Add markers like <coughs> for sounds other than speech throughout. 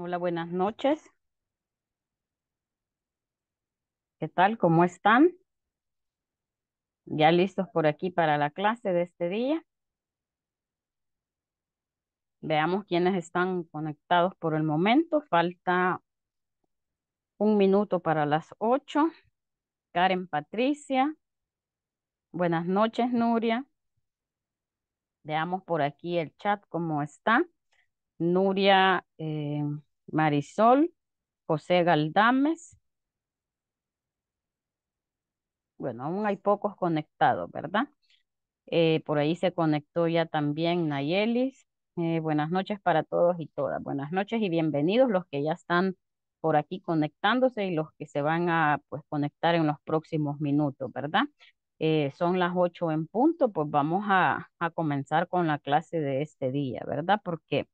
Hola, buenas noches. ¿Qué tal? ¿Cómo están? ¿Ya listos por aquí para la clase de este día? Veamos quiénes están conectados por el momento. Falta un minuto para las ocho. Karen Patricia. Buenas noches, Nuria. Veamos por aquí el chat cómo está. Nuria eh, Marisol, José Galdames. Bueno, aún hay pocos conectados, ¿verdad? Eh, por ahí se conectó ya también Nayelis. Eh, buenas noches para todos y todas. Buenas noches y bienvenidos los que ya están por aquí conectándose y los que se van a pues, conectar en los próximos minutos, ¿verdad? Eh, son las ocho en punto, pues vamos a, a comenzar con la clase de este día, ¿verdad? Porque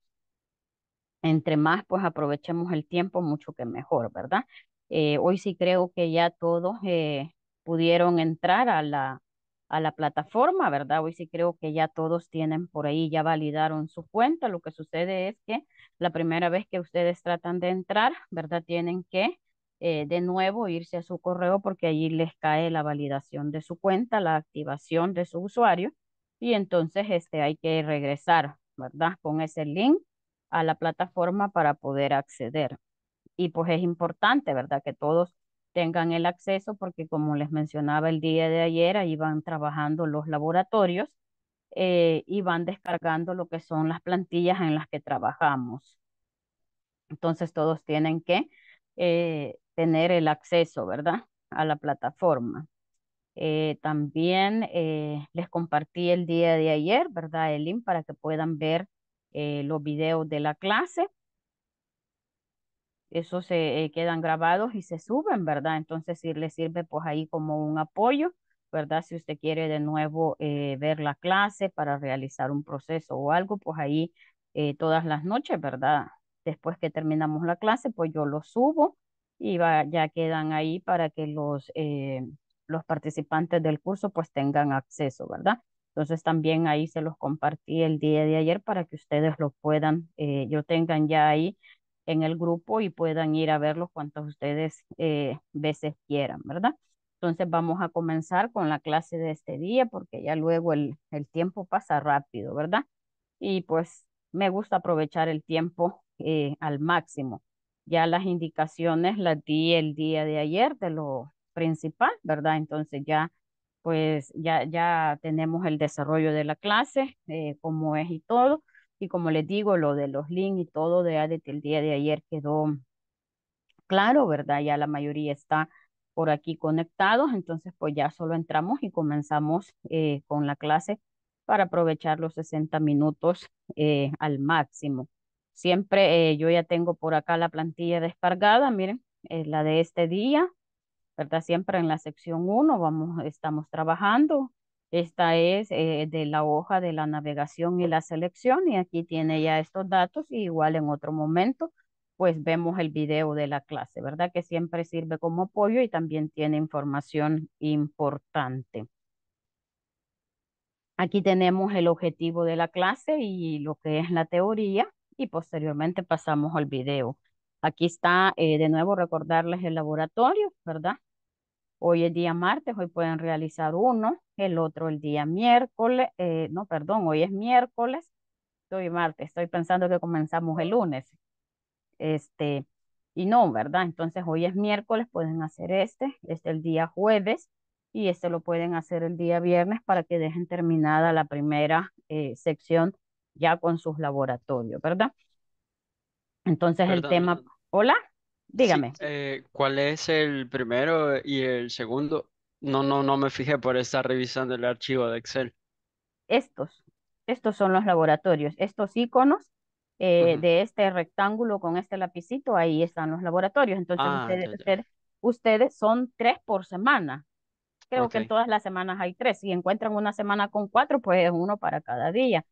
entre más pues aprovechemos el tiempo, mucho que mejor, ¿verdad? Eh, hoy sí creo que ya todos eh, pudieron entrar a la, a la plataforma, ¿verdad? Hoy sí creo que ya todos tienen por ahí, ya validaron su cuenta. Lo que sucede es que la primera vez que ustedes tratan de entrar, ¿verdad? Tienen que eh, de nuevo irse a su correo porque allí les cae la validación de su cuenta, la activación de su usuario y entonces este, hay que regresar, ¿verdad? Con ese link a la plataforma para poder acceder. Y pues es importante, ¿verdad? Que todos tengan el acceso porque como les mencionaba el día de ayer, ahí van trabajando los laboratorios eh, y van descargando lo que son las plantillas en las que trabajamos. Entonces todos tienen que eh, tener el acceso, ¿verdad? A la plataforma. Eh, también les compartí el día de ayer, ¿verdad? El link para que puedan ver eh, los videos de la clase. eso se eh, quedan grabados y se suben, ¿verdad? Entonces, si le sirve pues ahí como un apoyo, ¿verdad? Si usted quiere de nuevo eh, ver la clase para realizar un proceso o algo, pues ahí todas las noches, ¿verdad? Después que terminamos la clase, pues yo lo subo y va, ya quedan ahí para que los los participantes del curso pues tengan acceso, ¿verdad? Entonces también ahí se los compartí el día de ayer para que ustedes lo puedan, eh, yo tengan ya ahí en el grupo y puedan ir a verlo cuantas ustedes eh, veces quieran, ¿verdad? Entonces vamos a comenzar con la clase de este día porque ya luego el, el tiempo pasa rápido, ¿verdad? Y pues me gusta aprovechar el tiempo eh, al máximo. Ya las indicaciones las di el día de ayer de lo principal, ¿verdad? Entonces ya pues ya, ya tenemos el desarrollo de la clase, eh, como es y todo. Y como les digo, lo de los links y todo de de el día de ayer quedó claro, ¿verdad? Ya la mayoría está por aquí conectados, entonces pues ya solo entramos y comenzamos eh, con la clase para aprovechar los 60 minutos eh, al máximo. Siempre yo ya tengo por acá la plantilla descargada, miren, la de este día, ¿verdad? Siempre en la sección 1 vamos, estamos trabajando. Esta es eh, de la hoja de la navegación y la selección y aquí tiene ya estos datos y igual en otro momento pues vemos el video de la clase, ¿verdad? Que siempre sirve como apoyo y también tiene información importante. Aquí tenemos el objetivo de la clase y lo que es la teoría y posteriormente pasamos al video. Aquí está eh, de nuevo recordarles el laboratorio, ¿verdad? Hoy es día martes, hoy pueden realizar uno, el otro el día miércoles, eh, no, perdón, hoy es miércoles, hoy martes, estoy pensando que comenzamos el lunes. Este, y no, ¿verdad? Entonces hoy es miércoles, pueden hacer este, este el día jueves y este lo pueden hacer el día viernes para que dejen terminada la primera eh, sección ya con sus laboratorios, ¿verdad? Entonces el tema, hola. Dígame. Eh, ¿cuál es el primero y el segundo? No, no, no me fijé por estar revisando el archivo de Excel. Estos, estos son los laboratorios, estos iconos eh, de este rectángulo con este lapicito, ahí están los laboratorios. Entonces, ah, ustedes, Ustedes, son tres por semana. Creo que en todas las semanas hay tres. Si encuentran una semana con cuatro, pues uno para cada día.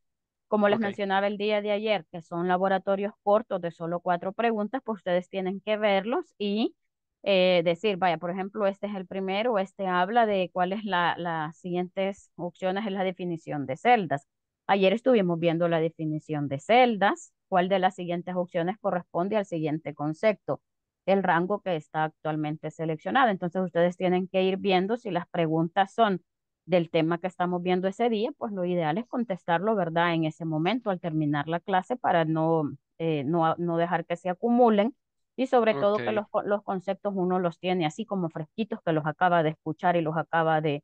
Como les mencionaba el día de ayer, que son laboratorios cortos de solo cuatro preguntas, pues ustedes tienen que verlos y eh, decir, vaya, por ejemplo, este es el primero, este habla de cuáles son las siguientes opciones en la definición de celdas. Ayer estuvimos viendo la definición de celdas, cuál de las siguientes opciones corresponde al siguiente concepto, el rango que está actualmente seleccionado. Entonces ustedes tienen que ir viendo si las preguntas son del tema que estamos viendo ese día, pues lo ideal es contestarlo, ¿verdad? En ese momento, al terminar la clase, para no, eh, no, dejar que se acumulen y sobre todo que los, conceptos uno los tiene así como fresquitos que los acaba de escuchar y los acaba de,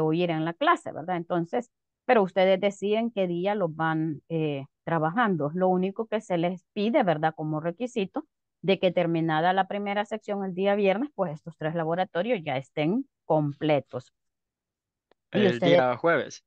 oír en la clase, ¿verdad? Entonces, pero ustedes deciden qué día los van eh, trabajando. Lo único que se les pide, ¿verdad? Como requisito de que terminada la primera sección el día viernes, pues estos tres laboratorios ya estén completos el día jueves.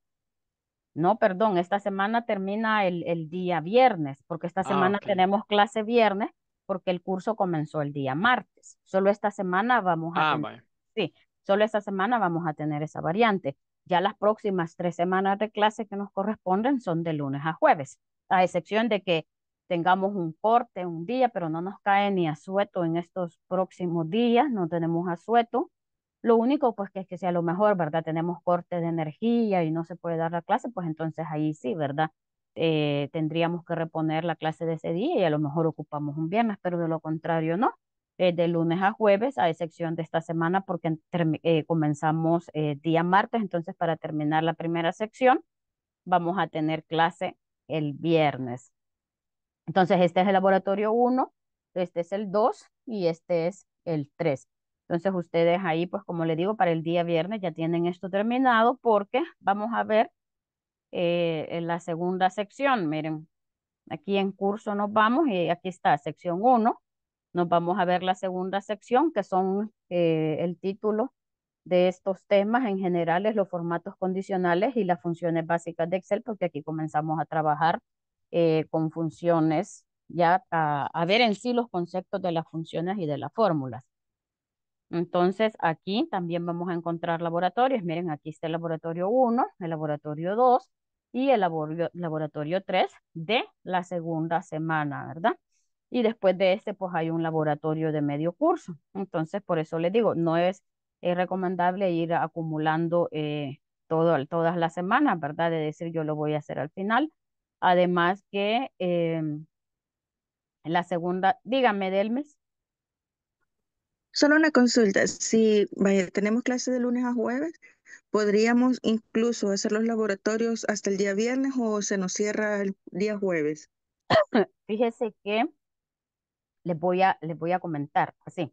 No, perdón, esta semana termina el, día viernes, porque esta ah, semana tenemos clase viernes, porque el curso comenzó el día martes. Solo esta semana vamos a ah, sí, solo esta semana vamos a tener esa variante. Ya las próximas tres semanas de clase que nos corresponden son de lunes a jueves, a excepción de que tengamos un corte un día, pero no nos cae ni asueto en estos próximos días, no tenemos asueto. Lo único, pues, que es que si a lo mejor, ¿verdad? Tenemos corte de energía y no se puede dar la clase, pues entonces ahí sí, ¿verdad? Eh, tendríamos que reponer la clase de ese día y a lo mejor ocupamos un viernes, pero de lo contrario no. Eh, de lunes a jueves, a excepción de esta semana, porque eh, comenzamos día martes, entonces para terminar la primera sección, vamos a tener clase el viernes. Entonces, este es el laboratorio 1, este es el 2 y este es el 3. Entonces ustedes ahí, pues como le digo, para el día viernes ya tienen esto terminado porque vamos a ver eh, en la segunda sección. Miren, aquí en curso nos vamos y aquí está, sección 1. Nos vamos a ver la segunda sección que son eh, el título de estos temas en general es los formatos condicionales y las funciones básicas de Excel porque aquí comenzamos a trabajar eh, con funciones ya a ver en sí los conceptos de las funciones y de las fórmulas. Entonces aquí también vamos a encontrar laboratorios. Miren, aquí está el laboratorio 1, el laboratorio 2 y el laboratorio, 3 de la segunda semana, ¿verdad? Y después de este, pues hay un laboratorio de medio curso. Entonces, por eso les digo, no es, es recomendable ir acumulando eh, todo, todas las semanas, ¿verdad? De decir, yo lo voy a hacer al final. Además que em, la segunda, dígame, del mes. Solo una consulta. Si tenemos clases de lunes a jueves, ¿podríamos incluso hacer los laboratorios hasta el día viernes o se nos cierra el día jueves? <coughs> Fíjese que les voy a, les voy a comentar así.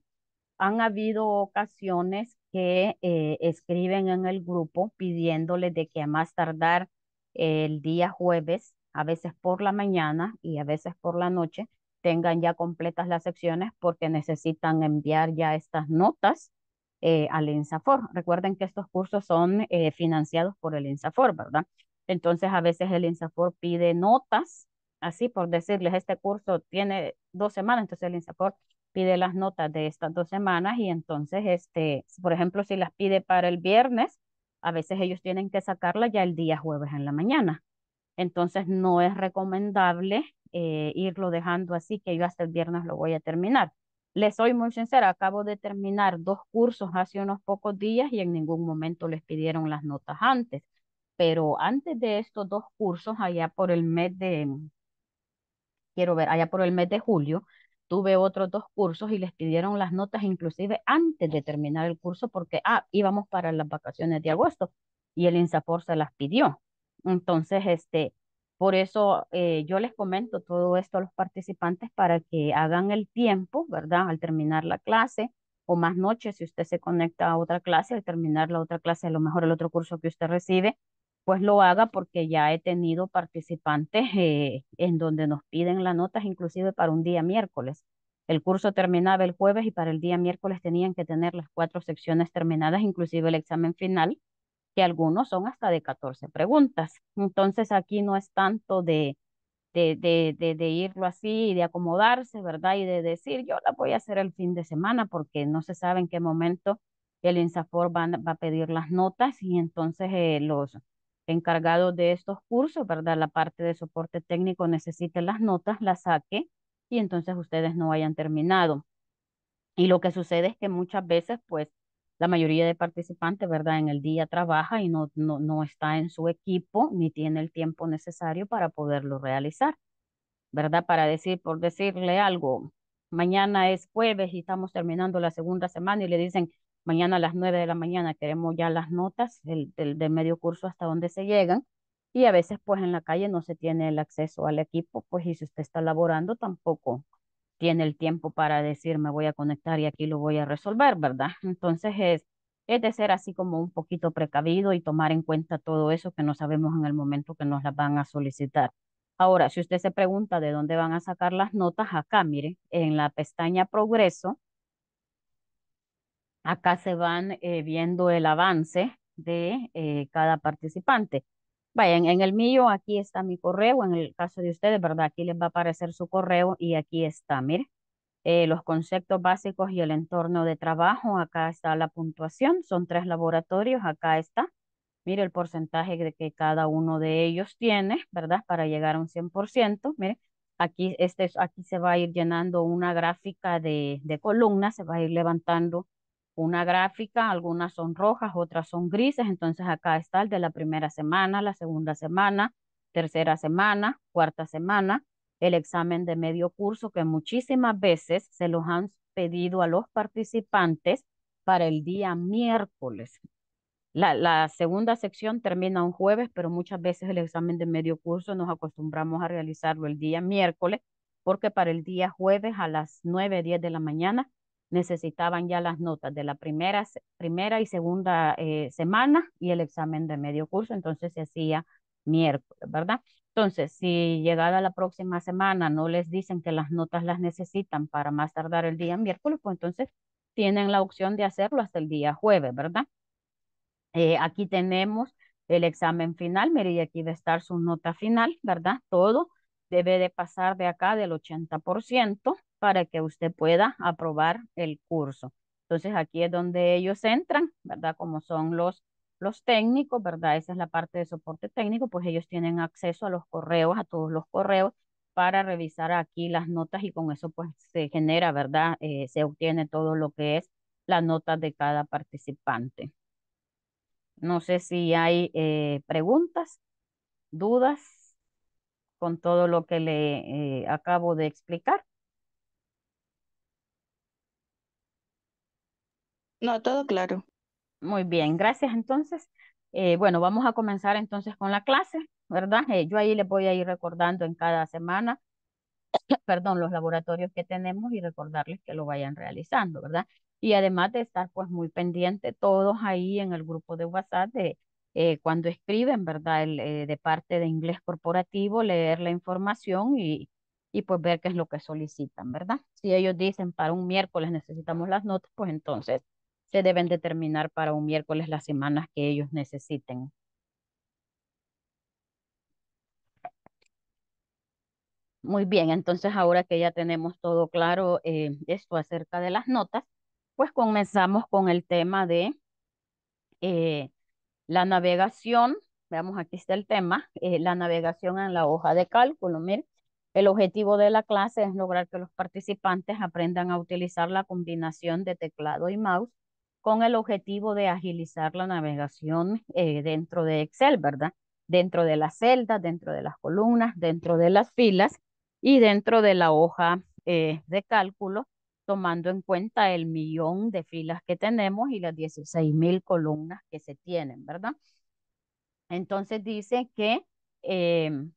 Han habido ocasiones que eh, escriben en el grupo pidiéndole de que a más tardar el día jueves, a veces por la mañana y a veces por la noche, tengan ya completas las secciones porque necesitan enviar ya estas notas eh, al INSAFOR. Recuerden que estos cursos son eh, financiados por el INSAFOR, ¿verdad? Entonces a veces el INSAFOR pide notas, así por decirles, este curso tiene dos semanas, entonces el INSAFOR pide las notas de estas dos semanas y entonces, este, por ejemplo, si las pide para el viernes, a veces ellos tienen que sacarlas ya el día jueves en la mañana. Entonces no es recomendable eh, irlo dejando así, que yo hasta el viernes lo voy a terminar. Les soy muy sincera, acabo de terminar dos cursos hace unos pocos días y en ningún momento les pidieron las notas antes. Pero antes de estos dos cursos, allá por el mes de, mm, quiero ver, allá por el mes de julio, tuve otros dos cursos y les pidieron las notas inclusive antes de terminar el curso porque, ah, íbamos para las vacaciones de agosto y el INSAPOR se las pidió. Entonces, este, por eso eh, yo les comento todo esto a los participantes para que hagan el tiempo, ¿verdad? Al terminar la clase o más noche, si usted se conecta a otra clase, al terminar la otra clase, a lo mejor el otro curso que usted recibe, pues lo haga porque ya he tenido participantes eh, en donde nos piden las notas inclusive para un día miércoles. El curso terminaba el jueves y para el día miércoles tenían que tener las cuatro secciones terminadas, inclusive el examen final, que algunos son hasta de 14 preguntas. Entonces aquí no es tanto de, de, de, de, irlo así y de acomodarse, ¿verdad? Y de decir, yo la voy a hacer el fin de semana porque no se sabe en qué momento el INSAFOR va, a pedir las notas y entonces eh, los encargados de estos cursos, ¿verdad? La parte de soporte técnico necesita las notas, las saque y entonces ustedes no hayan terminado. Y lo que sucede es que muchas veces, pues, la mayoría de participantes, ¿verdad? En el día trabaja y no, no, no está en su equipo ni tiene el tiempo necesario para poderlo realizar, ¿verdad? Para decir, por decirle algo, mañana es jueves y estamos terminando la segunda semana y le dicen, mañana a las nueve de la mañana queremos ya las notas del, medio curso hasta donde se llegan. Y a veces pues en la calle no se tiene el acceso al equipo, pues y si usted está laborando tampoco tiene el tiempo para decir me voy a conectar y aquí lo voy a resolver, ¿verdad? Entonces es, es de ser así como un poquito precavido y tomar en cuenta todo eso que no sabemos en el momento que nos las van a solicitar. Ahora, si usted se pregunta de dónde van a sacar las notas, acá, mire, en la pestaña Progreso, acá se van eh, viendo el avance de eh, cada participante. Vayan, en el mío aquí está mi correo, en el caso de ustedes, ¿verdad? Aquí les va a aparecer su correo y aquí está, mire, eh, los conceptos básicos y el entorno de trabajo. Acá está la puntuación, son tres laboratorios, acá está. Mire el porcentaje que cada uno de ellos tiene, ¿verdad? Para llegar a un 100%, mire, aquí, este, aquí se va a ir llenando una gráfica de, de columnas, se va a ir levantando una gráfica, algunas son rojas, otras son grises, entonces acá está el de la primera semana, la segunda semana, tercera semana, cuarta semana, el examen de medio curso que muchísimas veces se los han pedido a los participantes para el día miércoles. La, segunda sección termina un jueves, pero muchas veces el examen de medio curso nos acostumbramos a realizarlo el día miércoles, porque para el día jueves a las 9, 10 de la mañana necesitaban ya las notas de la primera, primera y segunda eh, semana y el examen de medio curso, entonces se hacía miércoles, ¿verdad? Entonces, si llegada la próxima semana no les dicen que las notas las necesitan para más tardar el día miércoles, pues entonces tienen la opción de hacerlo hasta el día jueves, ¿verdad? Eh, aquí tenemos el examen final, mire, y aquí va estar su nota final, ¿verdad? Todo debe de pasar de acá del 80%, para que usted pueda aprobar el curso. Entonces aquí es donde ellos entran, ¿verdad? Como son los, los técnicos, ¿verdad? Esa es la parte de soporte técnico, pues ellos tienen acceso a los correos, a todos los correos, para revisar aquí las notas y con eso pues se genera, ¿verdad? Eh, se obtiene todo lo que es la nota de cada participante. No sé si hay eh, preguntas, dudas con todo lo que le eh, acabo de explicar. No, todo claro. Muy bien, gracias entonces. Eh, bueno, vamos a comenzar entonces con la clase, ¿verdad? Eh, yo ahí les voy a ir recordando en cada semana, <coughs> perdón, los laboratorios que tenemos y recordarles que lo vayan realizando, ¿verdad? Y además de estar pues muy pendiente todos ahí en el grupo de WhatsApp de eh, cuando escriben, ¿verdad? El, de parte de inglés corporativo, leer la información y, y pues ver qué es lo que solicitan, ¿verdad? Si ellos dicen para un miércoles necesitamos las notas, pues entonces se deben determinar para un miércoles las semanas que ellos necesiten. Muy bien, entonces ahora que ya tenemos todo claro eh, esto acerca de las notas, pues comenzamos con el tema de eh, la navegación. Veamos, aquí está el tema, eh, la navegación en la hoja de cálculo. el objetivo de la clase es lograr que los participantes aprendan a utilizar la combinación de teclado y mouse con el objetivo de agilizar la navegación eh, dentro de Excel, ¿verdad? Dentro de las celdas, dentro de las columnas, dentro de las filas y dentro de la hoja eh, de cálculo, tomando en cuenta el millón de filas que tenemos y las 16 mil columnas que se tienen, ¿verdad? Entonces dice que em,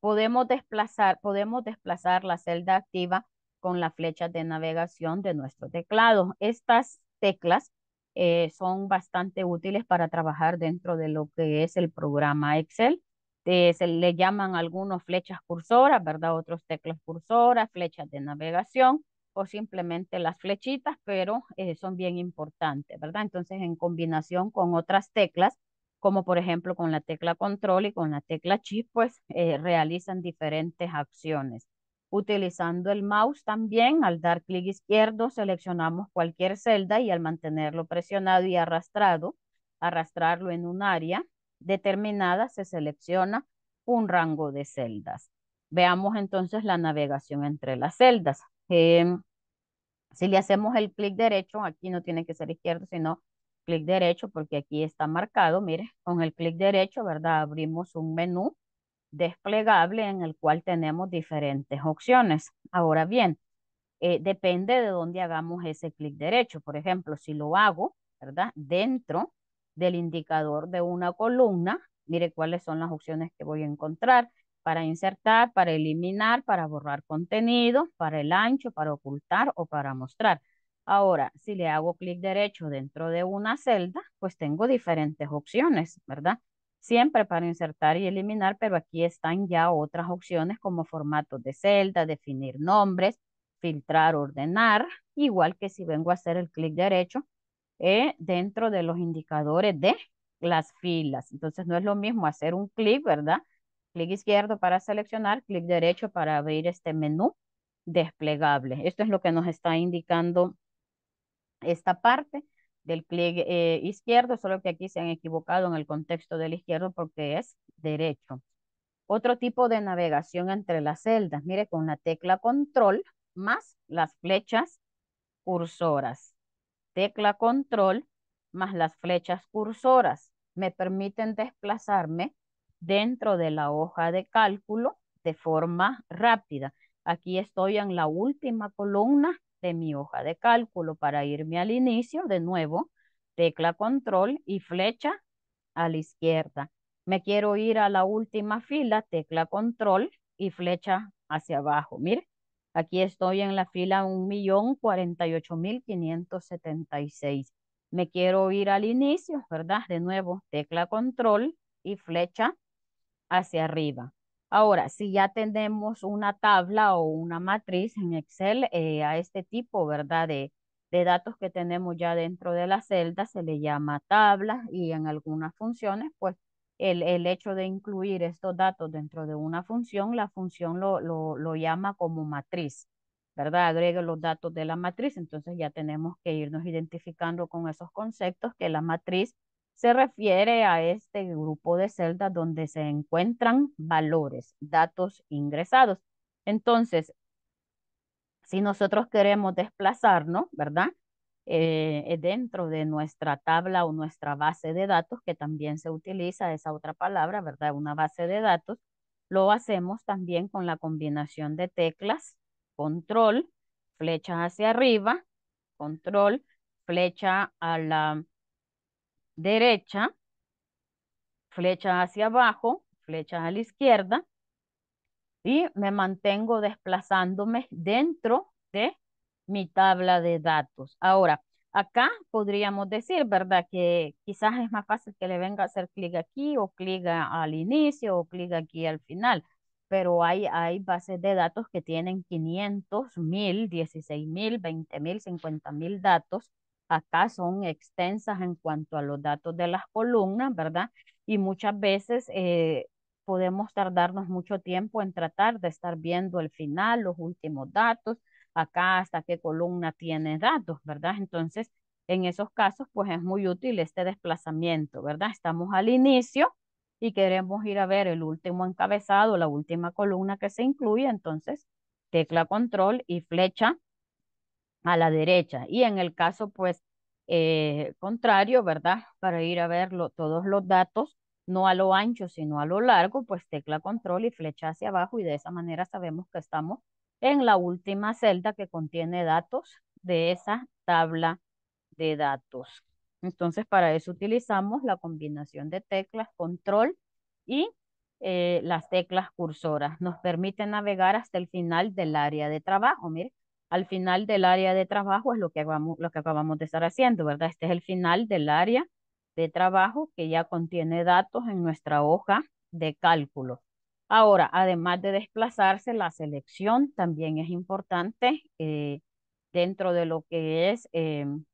podemos, desplazar, podemos desplazar la celda activa con la flecha de navegación de nuestro teclado. Estas teclas eh, son bastante útiles para trabajar dentro de lo que es el programa Excel. Eh, se le llaman algunos flechas cursoras, ¿verdad? Otros teclas cursoras, flechas de navegación o simplemente las flechitas, pero eh, son bien importantes, ¿verdad? Entonces, en combinación con otras teclas, como por ejemplo con la tecla control y con la tecla shift, pues realizan diferentes acciones. Utilizando el mouse también, al dar clic izquierdo, seleccionamos cualquier celda y al mantenerlo presionado y arrastrado, arrastrarlo en un área determinada, se selecciona un rango de celdas. Veamos entonces la navegación entre las celdas. Em, si le hacemos el clic derecho, aquí no tiene que ser izquierdo, sino clic derecho, porque aquí está marcado, mire, con el clic derecho, ¿verdad? Abrimos un menú desplegable en el cual tenemos diferentes opciones. Ahora bien, eh, depende de dónde hagamos ese clic derecho. Por ejemplo, si lo hago, ¿verdad? Dentro del indicador de una columna, mire cuáles son las opciones que voy a encontrar para insertar, para eliminar, para borrar contenido, para el ancho, para ocultar o para mostrar. Ahora, si le hago clic derecho dentro de una celda, pues tengo diferentes opciones, ¿verdad? siempre para insertar y eliminar, pero aquí están ya otras opciones como formato de celda, definir nombres, filtrar, ordenar, igual que si vengo a hacer el clic derecho eh, dentro de los indicadores de las filas. Entonces no es lo mismo hacer un clic, ¿verdad? Clic izquierdo para seleccionar, clic derecho para abrir este menú desplegable. Esto es lo que nos está indicando esta parte del clic eh, izquierdo, solo que aquí se han equivocado en el contexto del izquierdo porque es derecho. Otro tipo de navegación entre las celdas, mire, con la tecla control más las flechas cursoras. Tecla control más las flechas cursoras me permiten desplazarme dentro de la hoja de cálculo de forma rápida. Aquí estoy en la última columna mi hoja de cálculo para irme al inicio, de nuevo, tecla control y flecha a la izquierda. Me quiero ir a la última fila, tecla control y flecha hacia abajo. Mire, aquí estoy en la fila 1.048.576. Me quiero ir al inicio, ¿verdad? De nuevo, tecla control y flecha hacia arriba. Ahora, si ya tenemos una tabla o una matriz en Excel, eh, a este tipo, ¿verdad? De, datos que tenemos ya dentro de la celda se le llama tabla y en algunas funciones, pues el, el, hecho de incluir estos datos dentro de una función, la función lo, lo, lo llama como matriz, ¿verdad? Agrega los datos de la matriz, entonces ya tenemos que irnos identificando con esos conceptos que la matriz se refiere a este grupo de celdas donde se encuentran valores, datos ingresados. Entonces, si nosotros queremos desplazarnos, ¿verdad? Eh, eh, dentro de nuestra tabla o nuestra base de datos, que también se utiliza esa otra palabra, ¿verdad? Una base de datos, lo hacemos también con la combinación de teclas, control, flecha hacia arriba, control, flecha a la derecha, flecha hacia abajo, flecha a la izquierda y me mantengo desplazándome dentro de mi tabla de datos. Ahora, acá podríamos decir, ¿verdad? Que quizás es más fácil que le venga a hacer clic aquí o clic al inicio o clic aquí al final, pero hay, hay bases de datos que tienen 500, 1000, 16.000, mil, 50.000 mil, mil datos acá son extensas en cuanto a los datos de las columnas, ¿verdad? Y muchas veces eh, podemos tardarnos mucho tiempo en tratar de estar viendo el final, los últimos datos, acá hasta qué columna tiene datos, ¿verdad? Entonces, en esos casos, pues es muy útil este desplazamiento, ¿verdad? Estamos al inicio y queremos ir a ver el último encabezado, la última columna que se incluye, entonces tecla control y flecha a la derecha. Y en el caso, pues, eh, contrario, ¿verdad? Para ir a ver todos los datos, no a lo ancho, sino a lo largo, pues tecla control y flecha hacia abajo y de esa manera sabemos que estamos en la última celda que contiene datos de esa tabla de datos. Entonces, para eso utilizamos la combinación de teclas control y eh, las teclas cursoras. Nos permite navegar hasta el final del área de trabajo. miren al final del área de trabajo es lo que, acabamos, lo que acabamos de estar haciendo, ¿verdad? Este es el final del área de trabajo que ya contiene datos en nuestra hoja de cálculo. Ahora, además de desplazarse, la selección también es importante eh, dentro de lo que es em,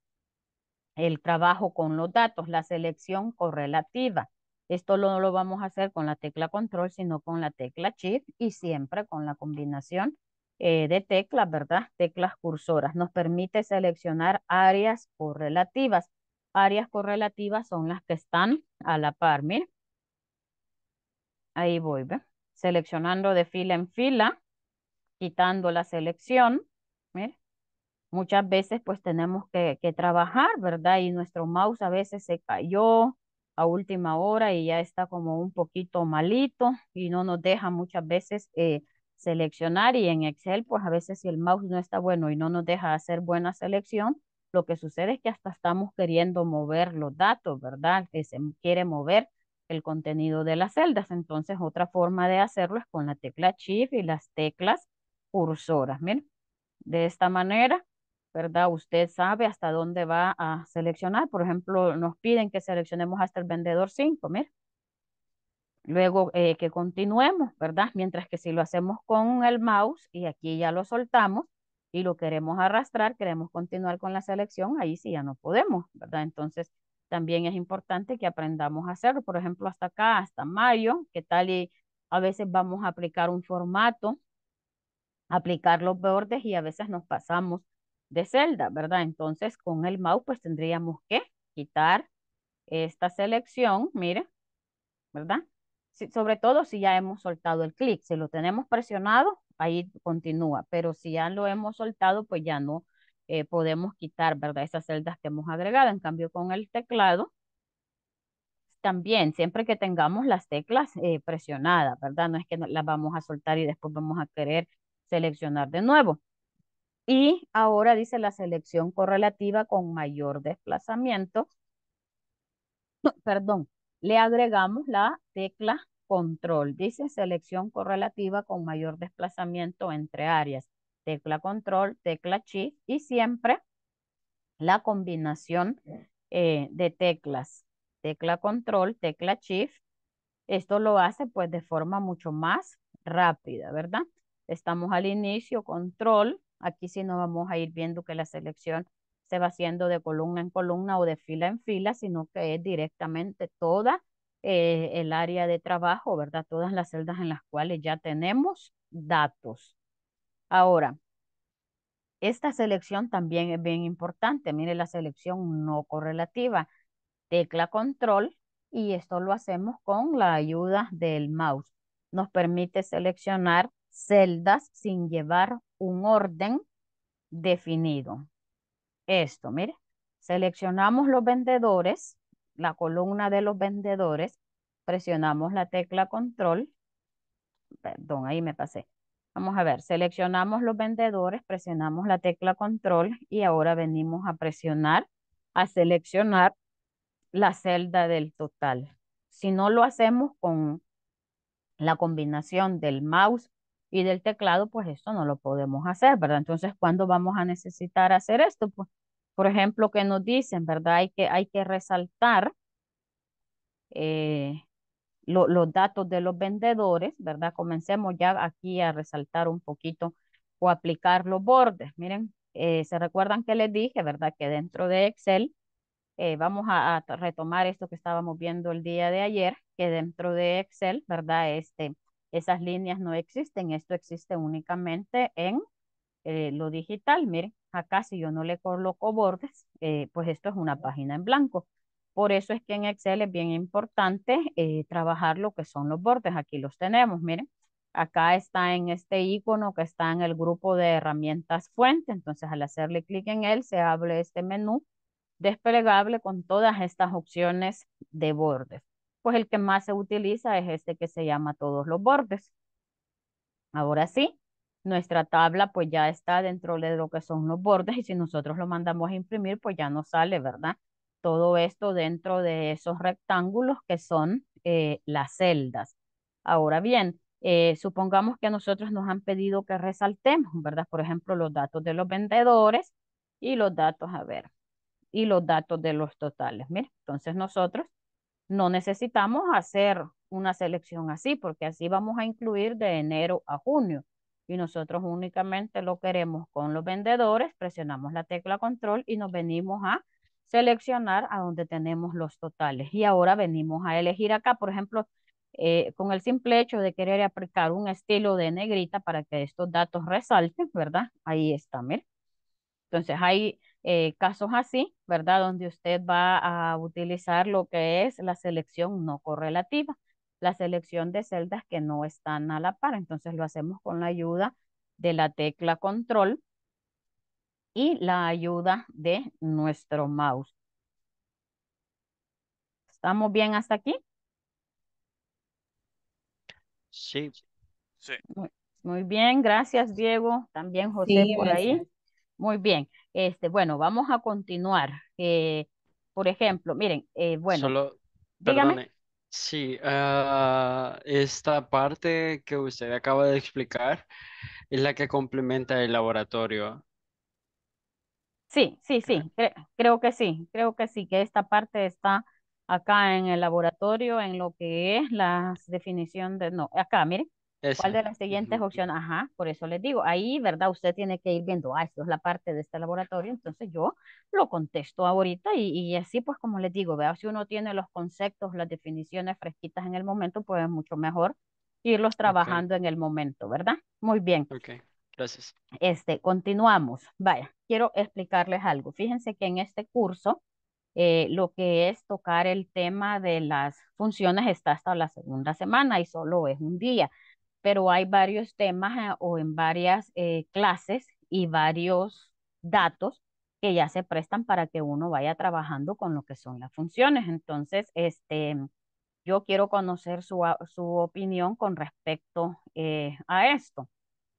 el trabajo con los datos, la selección correlativa. Esto no lo, lo vamos a hacer con la tecla control, sino con la tecla shift y siempre con la combinación eh, de teclas, ¿verdad? Teclas cursoras. Nos permite seleccionar áreas correlativas. Áreas correlativas son las que están a la par, Mira. Ahí voy, ¿ve? Seleccionando de fila en fila, quitando la selección, muchas veces pues tenemos que, trabajar, ¿verdad? Y nuestro mouse a veces se cayó a última hora y ya está como un poquito malito y no nos deja muchas veces eh, seleccionar y en Excel, pues a veces si el mouse no está bueno y no nos deja hacer buena selección, lo que sucede es que hasta estamos queriendo mover los datos, ¿verdad? Que se quiere mover el contenido de las celdas. Entonces, otra forma de hacerlo es con la tecla Shift y las teclas cursoras. Miren, de esta manera, ¿verdad? Usted sabe hasta dónde va a seleccionar. Por ejemplo, nos piden que seleccionemos hasta el vendedor 5, miren luego eh, que continuemos, ¿verdad? Mientras que si lo hacemos con el mouse y aquí ya lo soltamos y lo queremos arrastrar, queremos continuar con la selección, ahí sí ya no podemos, ¿verdad? Entonces también es importante que aprendamos a hacerlo, por ejemplo, hasta acá, hasta mayo, ¿qué tal? Y a veces vamos a aplicar un formato, aplicar los bordes y a veces nos pasamos de celda, ¿verdad? Entonces con el mouse pues tendríamos que quitar esta selección, mire, ¿verdad? sobre todo si ya hemos soltado el clic, si lo tenemos presionado, ahí continúa, pero si ya lo hemos soltado, pues ya no eh, podemos quitar, ¿verdad? Esas celdas que hemos agregado. En cambio, con el teclado, también, siempre que tengamos las teclas eh, presionadas, ¿verdad? No es que las vamos a soltar y después vamos a querer seleccionar de nuevo. Y ahora dice la selección correlativa con mayor desplazamiento. <coughs> Perdón, le agregamos la tecla control. Dice selección correlativa con mayor desplazamiento entre áreas. Tecla control, tecla shift y siempre la combinación eh, de teclas. Tecla control, tecla shift. Esto lo hace pues de forma mucho más rápida, ¿verdad? Estamos al inicio, control. Aquí si no vamos a ir viendo que la selección se va haciendo de columna en columna o de fila en fila, sino que es directamente toda eh, el área de trabajo, ¿verdad? Todas las celdas en las cuales ya tenemos datos. Ahora, esta selección también es bien importante. Mire la selección no correlativa. Tecla control y esto lo hacemos con la ayuda del mouse. Nos permite seleccionar celdas sin llevar un orden definido. Esto, mire, seleccionamos los vendedores la columna de los vendedores, presionamos la tecla control, perdón, ahí me pasé. Vamos a ver, seleccionamos los vendedores, presionamos la tecla control y ahora venimos a presionar, a seleccionar la celda del total. Si no lo hacemos con la combinación del mouse y del teclado, pues esto no lo podemos hacer, ¿verdad? Entonces, ¿cuándo vamos a necesitar hacer esto? Pues por ejemplo, que nos dicen, ¿verdad? Hay que, hay que resaltar eh, los datos de los vendedores, ¿verdad? Comencemos ya aquí a resaltar un poquito o aplicar los bordes. Miren, eh, se recuerdan que les dije, ¿verdad? Que dentro de Excel, eh, vamos a, a, retomar esto que estábamos viendo el día de ayer, que dentro de Excel, ¿verdad? Este, esas líneas no existen, esto existe únicamente en lo digital, miren acá si yo no le coloco bordes, eh, pues esto es una página en blanco. Por eso es que en Excel es bien importante eh, trabajar lo que son los bordes. Aquí los tenemos, miren. Acá está en este icono que está en el grupo de herramientas fuente. Entonces al hacerle clic en él se abre este menú desplegable con todas estas opciones de bordes. Pues el que más se utiliza es este que se llama todos los bordes. Ahora sí, nuestra tabla pues ya está dentro de lo que son los bordes y si nosotros lo mandamos a imprimir pues ya no sale, ¿verdad? Todo esto dentro de esos rectángulos que son eh, las celdas. Ahora bien, eh, supongamos que a nosotros nos han pedido que resaltemos, ¿verdad? Por ejemplo, los datos de los vendedores y los datos, a ver, y los datos de los totales. Mire, entonces nosotros no necesitamos hacer una selección así, porque así vamos a incluir de enero a junio y nosotros únicamente lo queremos con los vendedores, presionamos la tecla control y nos venimos a seleccionar a donde tenemos los totales. Y ahora venimos a elegir acá, por ejemplo, eh, con el simple hecho de querer aplicar un estilo de negrita para que estos datos resalten, ¿verdad? Ahí está, miren. Entonces hay eh, casos así, ¿verdad? Donde usted va a utilizar lo que es la selección no correlativa la selección de celdas que no están a la par. Entonces lo hacemos con la ayuda de la tecla control y la ayuda de nuestro mouse. ¿Estamos bien hasta aquí? Sí. Muy, bien, gracias Diego, también José por ahí. Muy bien. Este, bueno, vamos a continuar. Eh, por ejemplo, miren, eh, bueno. Solo, Sí, ah, esta parte que usted acaba de explicar es la que complementa el laboratorio. Sí, sí, ah. sí, creo que sí, creo que sí, que esta parte está acá en el laboratorio, en lo que es la definición de, no, acá, mire, ¿Cuál de las siguientes opciones? Ajá, por eso les digo, ahí, ¿verdad? Usted tiene que ir viendo, ah, esto es la parte de este laboratorio, entonces yo lo contesto ahorita y, y así, pues como les digo, vea, si uno tiene los conceptos, las definiciones fresquitas en el momento, pues es mucho mejor irlos trabajando en el momento, ¿verdad? Muy bien. Ok, gracias. Este, continuamos. Vaya, quiero explicarles algo. Fíjense que en este curso, eh, lo que es tocar el tema de las funciones está hasta la segunda semana y solo es un día pero hay varios temas eh, o en varias eh, clases y varios datos que ya se prestan para que uno vaya trabajando con lo que son las funciones. Entonces, este, yo quiero conocer su, opinión con respecto eh, a esto.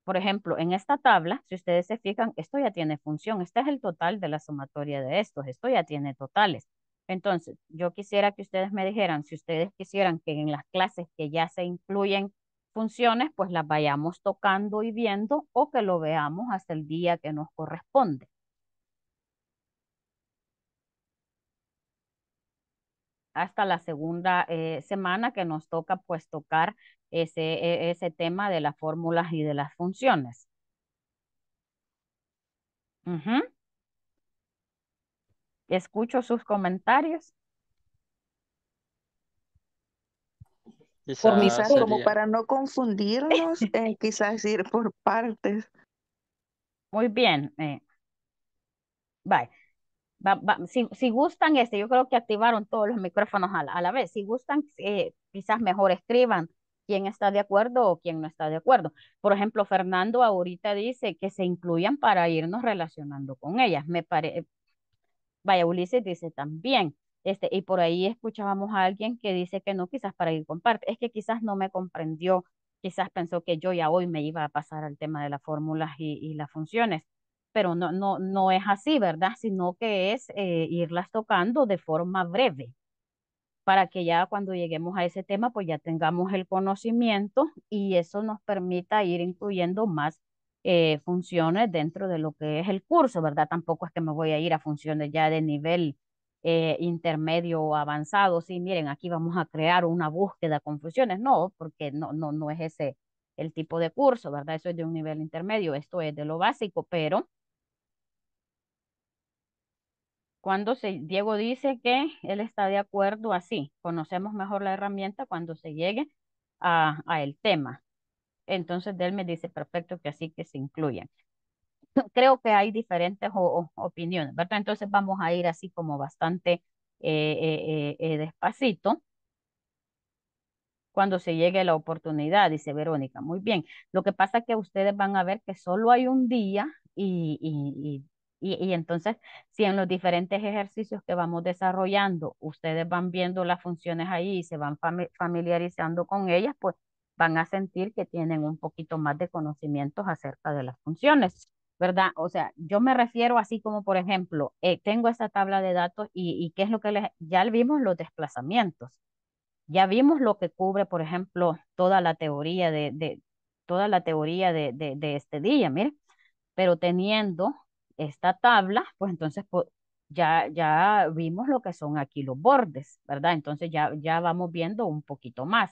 Por ejemplo, en esta tabla, si ustedes se fijan, esto ya tiene función, este es el total de la sumatoria de estos, esto ya tiene totales. Entonces, yo quisiera que ustedes me dijeran, si ustedes quisieran que en las clases que ya se incluyen funciones pues las vayamos tocando y viendo o que lo veamos hasta el día que nos corresponde. hasta la segunda eh, semana que nos toca pues tocar ese, e, ese tema de las fórmulas y de las funciones. Escucho sus comentarios. como para no confundirnos, <laughs> quizás ir por partes. Muy bien. Eh. Bye. Si, gustan este, yo creo que activaron todos los micrófonos a la, vez. Si gustan, eh, quizás mejor escriban quién está de acuerdo o quién no está de acuerdo. Por ejemplo, Fernando ahorita dice que se incluyan para irnos relacionando con ellas. Me parece, vaya, Ulises dice también. Este, y por ahí escuchábamos a alguien que dice que no, quizás para ir comparte, es que quizás no me comprendió, quizás pensó que yo ya hoy me iba a pasar al tema de las fórmulas y, las funciones, pero no, no, no es así, ¿verdad? Sino que es eh, irlas tocando de forma breve, para que ya cuando lleguemos a ese tema, pues ya tengamos el conocimiento y eso nos permita ir incluyendo más eh, funciones dentro de lo que es el curso, ¿verdad? Tampoco es que me voy a ir a funciones ya de nivel eh, intermedio o avanzado, sí, miren, aquí vamos a crear una búsqueda con no, porque no, no, no es ese el tipo de curso, ¿verdad? Eso es de un nivel intermedio, esto es de lo básico, pero cuando se, Diego dice que él está de acuerdo así, conocemos mejor la herramienta cuando se llegue a, a el tema. Entonces él me dice, perfecto, que así que se incluyan. <laughs> creo que hay diferentes opiniones, ¿verdad? Entonces vamos a ir así como bastante eh, eh, eh, despacito cuando se llegue la oportunidad, dice Verónica. Muy bien, lo que pasa es que ustedes van a ver que solo hay un día y, y entonces si en los diferentes ejercicios que vamos desarrollando ustedes van viendo las funciones ahí y se van familiarizando con ellas, pues van a sentir que tienen un poquito más de conocimientos acerca de las funciones. ¿verdad? O sea, yo me refiero así como, por ejemplo, eh, tengo esta tabla de datos y, y qué es lo que les, ya vimos los desplazamientos, ya vimos lo que cubre, por ejemplo, toda la teoría de, de toda la teoría de, de, de, este día, mire, pero teniendo esta tabla, pues entonces pues, ya, ya vimos lo que son aquí los bordes, ¿verdad? Entonces ya, ya vamos viendo un poquito más.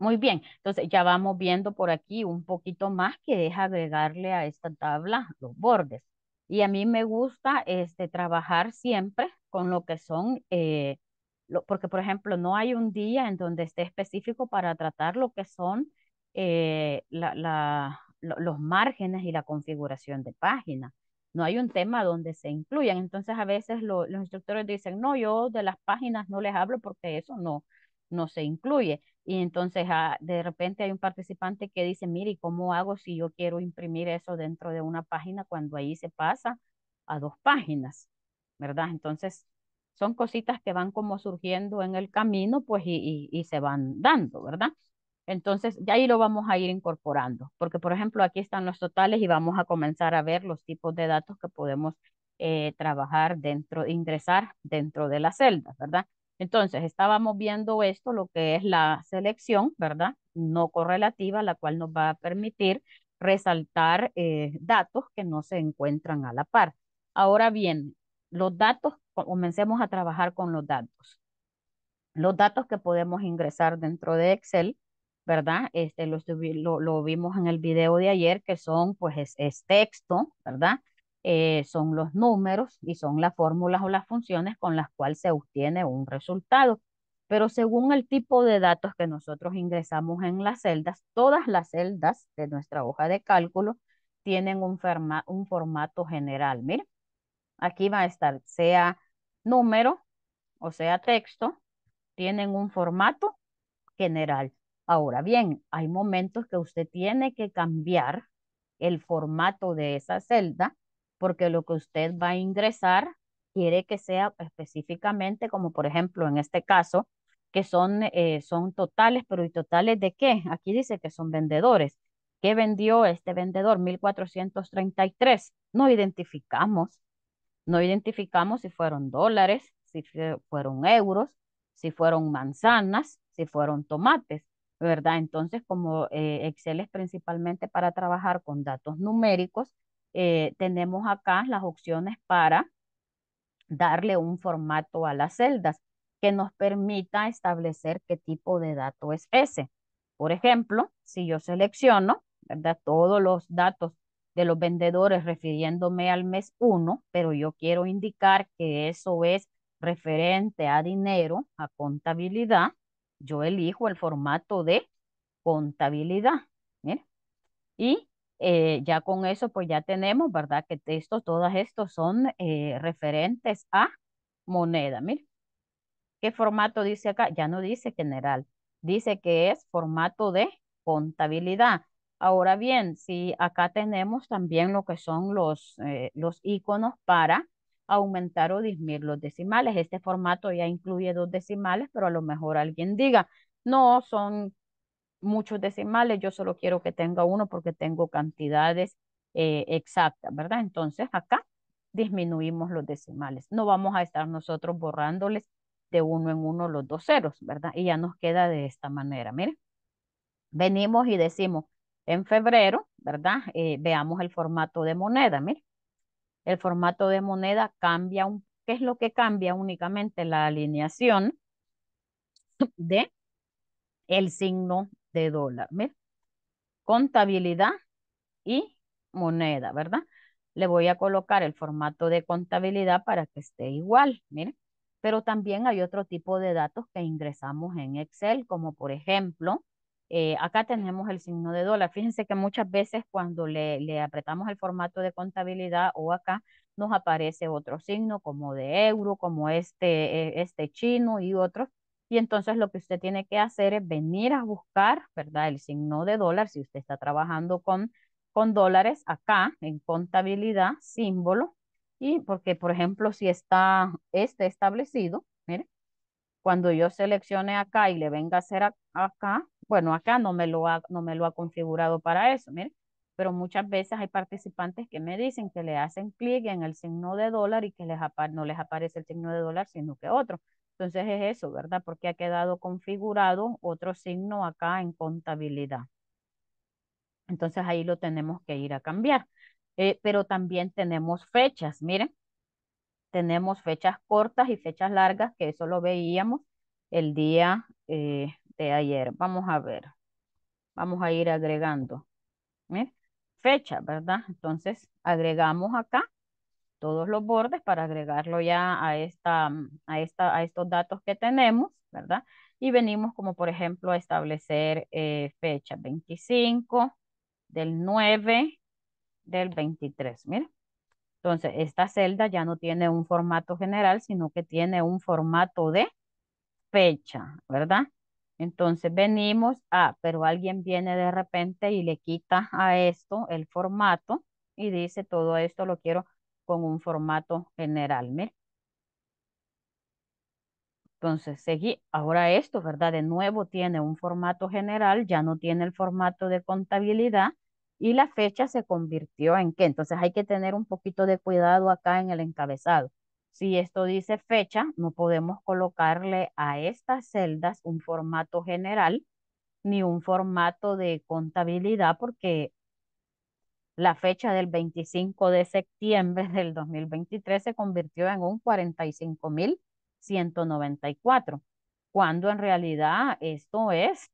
Muy bien, entonces ya vamos viendo por aquí un poquito más que es agregarle a esta tabla los bordes. Y a mí me gusta este, trabajar siempre con lo que son, eh, porque por ejemplo no hay un día en donde esté específico para tratar lo que son eh, la, los márgenes y la configuración de página. No hay un tema donde se incluyan. Entonces a veces los instructores dicen, no, yo de las páginas no les hablo porque eso no, no se incluye. Y entonces ah, de repente hay un participante que dice, mire, ¿cómo hago si yo quiero imprimir eso dentro de una página cuando ahí se pasa a dos páginas? ¿Verdad? Entonces son cositas que van como surgiendo en el camino, pues, y, se van dando, ¿verdad? Entonces, ya ahí lo vamos a ir incorporando, porque, por ejemplo, aquí están los totales y vamos a comenzar a ver los tipos de datos que podemos eh, trabajar dentro, ingresar dentro de las celdas, ¿verdad? Entonces, estábamos viendo esto, lo que es la selección, ¿verdad? No correlativa, la cual nos va a permitir resaltar eh, datos que no se encuentran a la par. Ahora bien, los datos, comencemos a trabajar con los datos. Los datos que podemos ingresar dentro de Excel, ¿verdad? Este, lo, vimos en el video de ayer, que son, pues, es texto, ¿verdad? Eh, son los números y son las fórmulas o las funciones con las cuales se obtiene un resultado. Pero según el tipo de datos que nosotros ingresamos en las celdas, todas las celdas de nuestra hoja de cálculo tienen un, un formato general. Miren, aquí va a estar, sea número o sea texto, tienen un formato general. Ahora bien, hay momentos que usted tiene que cambiar el formato de esa celda porque lo que usted va a ingresar quiere que sea específicamente, como por ejemplo en este caso, que son, eh, son totales, pero ¿y totales de qué? Aquí dice que son vendedores. ¿Qué vendió este vendedor? 1433. No identificamos. No identificamos si fueron dólares, si fueron euros, si fueron manzanas, si fueron tomates, ¿verdad? Entonces, como eh, Excel es principalmente para trabajar con datos numéricos, eh, tenemos acá las opciones para darle un formato a las celdas que nos permita establecer qué tipo de dato es ese. Por ejemplo, si yo selecciono ¿verdad? todos los datos de los vendedores refiriéndome al mes 1, pero yo quiero indicar que eso es referente a dinero, a contabilidad, yo elijo el formato de contabilidad. ¿eh? Y eh, ya con eso pues ya tenemos, ¿verdad? Que estos, todas estos son eh, referentes a moneda. Mire, ¿qué formato dice acá? Ya no dice general, dice que es formato de contabilidad. Ahora bien, si acá tenemos también lo que son los, eh, los iconos para aumentar o disminuir los decimales. Este formato ya incluye dos decimales, pero a lo mejor alguien diga, no, son muchos decimales, yo solo quiero que tenga uno porque tengo cantidades eh, exactas, ¿verdad? Entonces acá disminuimos los decimales. No vamos a estar nosotros borrándoles de uno en uno los dos ceros, ¿verdad? Y ya nos queda de esta manera. Miren, venimos y decimos en febrero, ¿verdad? Eh, veamos el formato de moneda, miren. El formato de moneda cambia, ¿qué es lo que cambia? Únicamente la alineación de el signo de dólar. Contabilidad y moneda, ¿verdad? Le voy a colocar el formato de contabilidad para que esté igual, miren. Pero también hay otro tipo de datos que ingresamos en Excel, como por ejemplo, eh, acá tenemos el signo de dólar. Fíjense que muchas veces cuando le, apretamos el formato de contabilidad o acá, nos aparece otro signo como de euro, como este, eh, este chino y otros y entonces lo que usted tiene que hacer es venir a buscar, ¿verdad? El signo de dólar, si usted está trabajando con, con dólares acá en contabilidad, símbolo, y porque, por ejemplo, si está este establecido, mire, cuando yo seleccione acá y le venga a hacer acá, bueno, acá no me, lo ha, no me lo ha configurado para eso, mire, pero muchas veces hay participantes que me dicen que le hacen clic en el signo de dólar y que les no les aparece el signo de dólar, sino que otro. Entonces es eso, ¿verdad? Porque ha quedado configurado otro signo acá en contabilidad. Entonces ahí lo tenemos que ir a cambiar. Eh, pero también tenemos fechas, miren. Tenemos fechas cortas y fechas largas, que eso lo veíamos el día eh, de ayer. Vamos a ver. Vamos a ir agregando. ¿eh? Fecha, ¿verdad? Entonces agregamos acá todos los bordes para agregarlo ya a, esta, mm, a, esta, a estos datos que tenemos, ¿verdad? Y venimos como por ejemplo a establecer eh, fecha 25 del 9 del 23, mira. Entonces, esta celda ya no tiene un formato general, sino que tiene un formato de fecha, ¿verdad? Entonces venimos a, ah, pero alguien viene de repente y le quita a esto el formato y dice todo esto lo quiero con un formato general. Entonces, seguí. Ahora esto, ¿verdad? De nuevo tiene un formato general, ya no tiene el formato de contabilidad y la fecha se convirtió en qué. Entonces, hay que tener un poquito de cuidado acá en el encabezado. Si esto dice fecha, no podemos colocarle a estas celdas un formato general ni un formato de contabilidad porque la fecha del 25 de septiembre del 2023 se convirtió en un 45.194, cuando en realidad esto es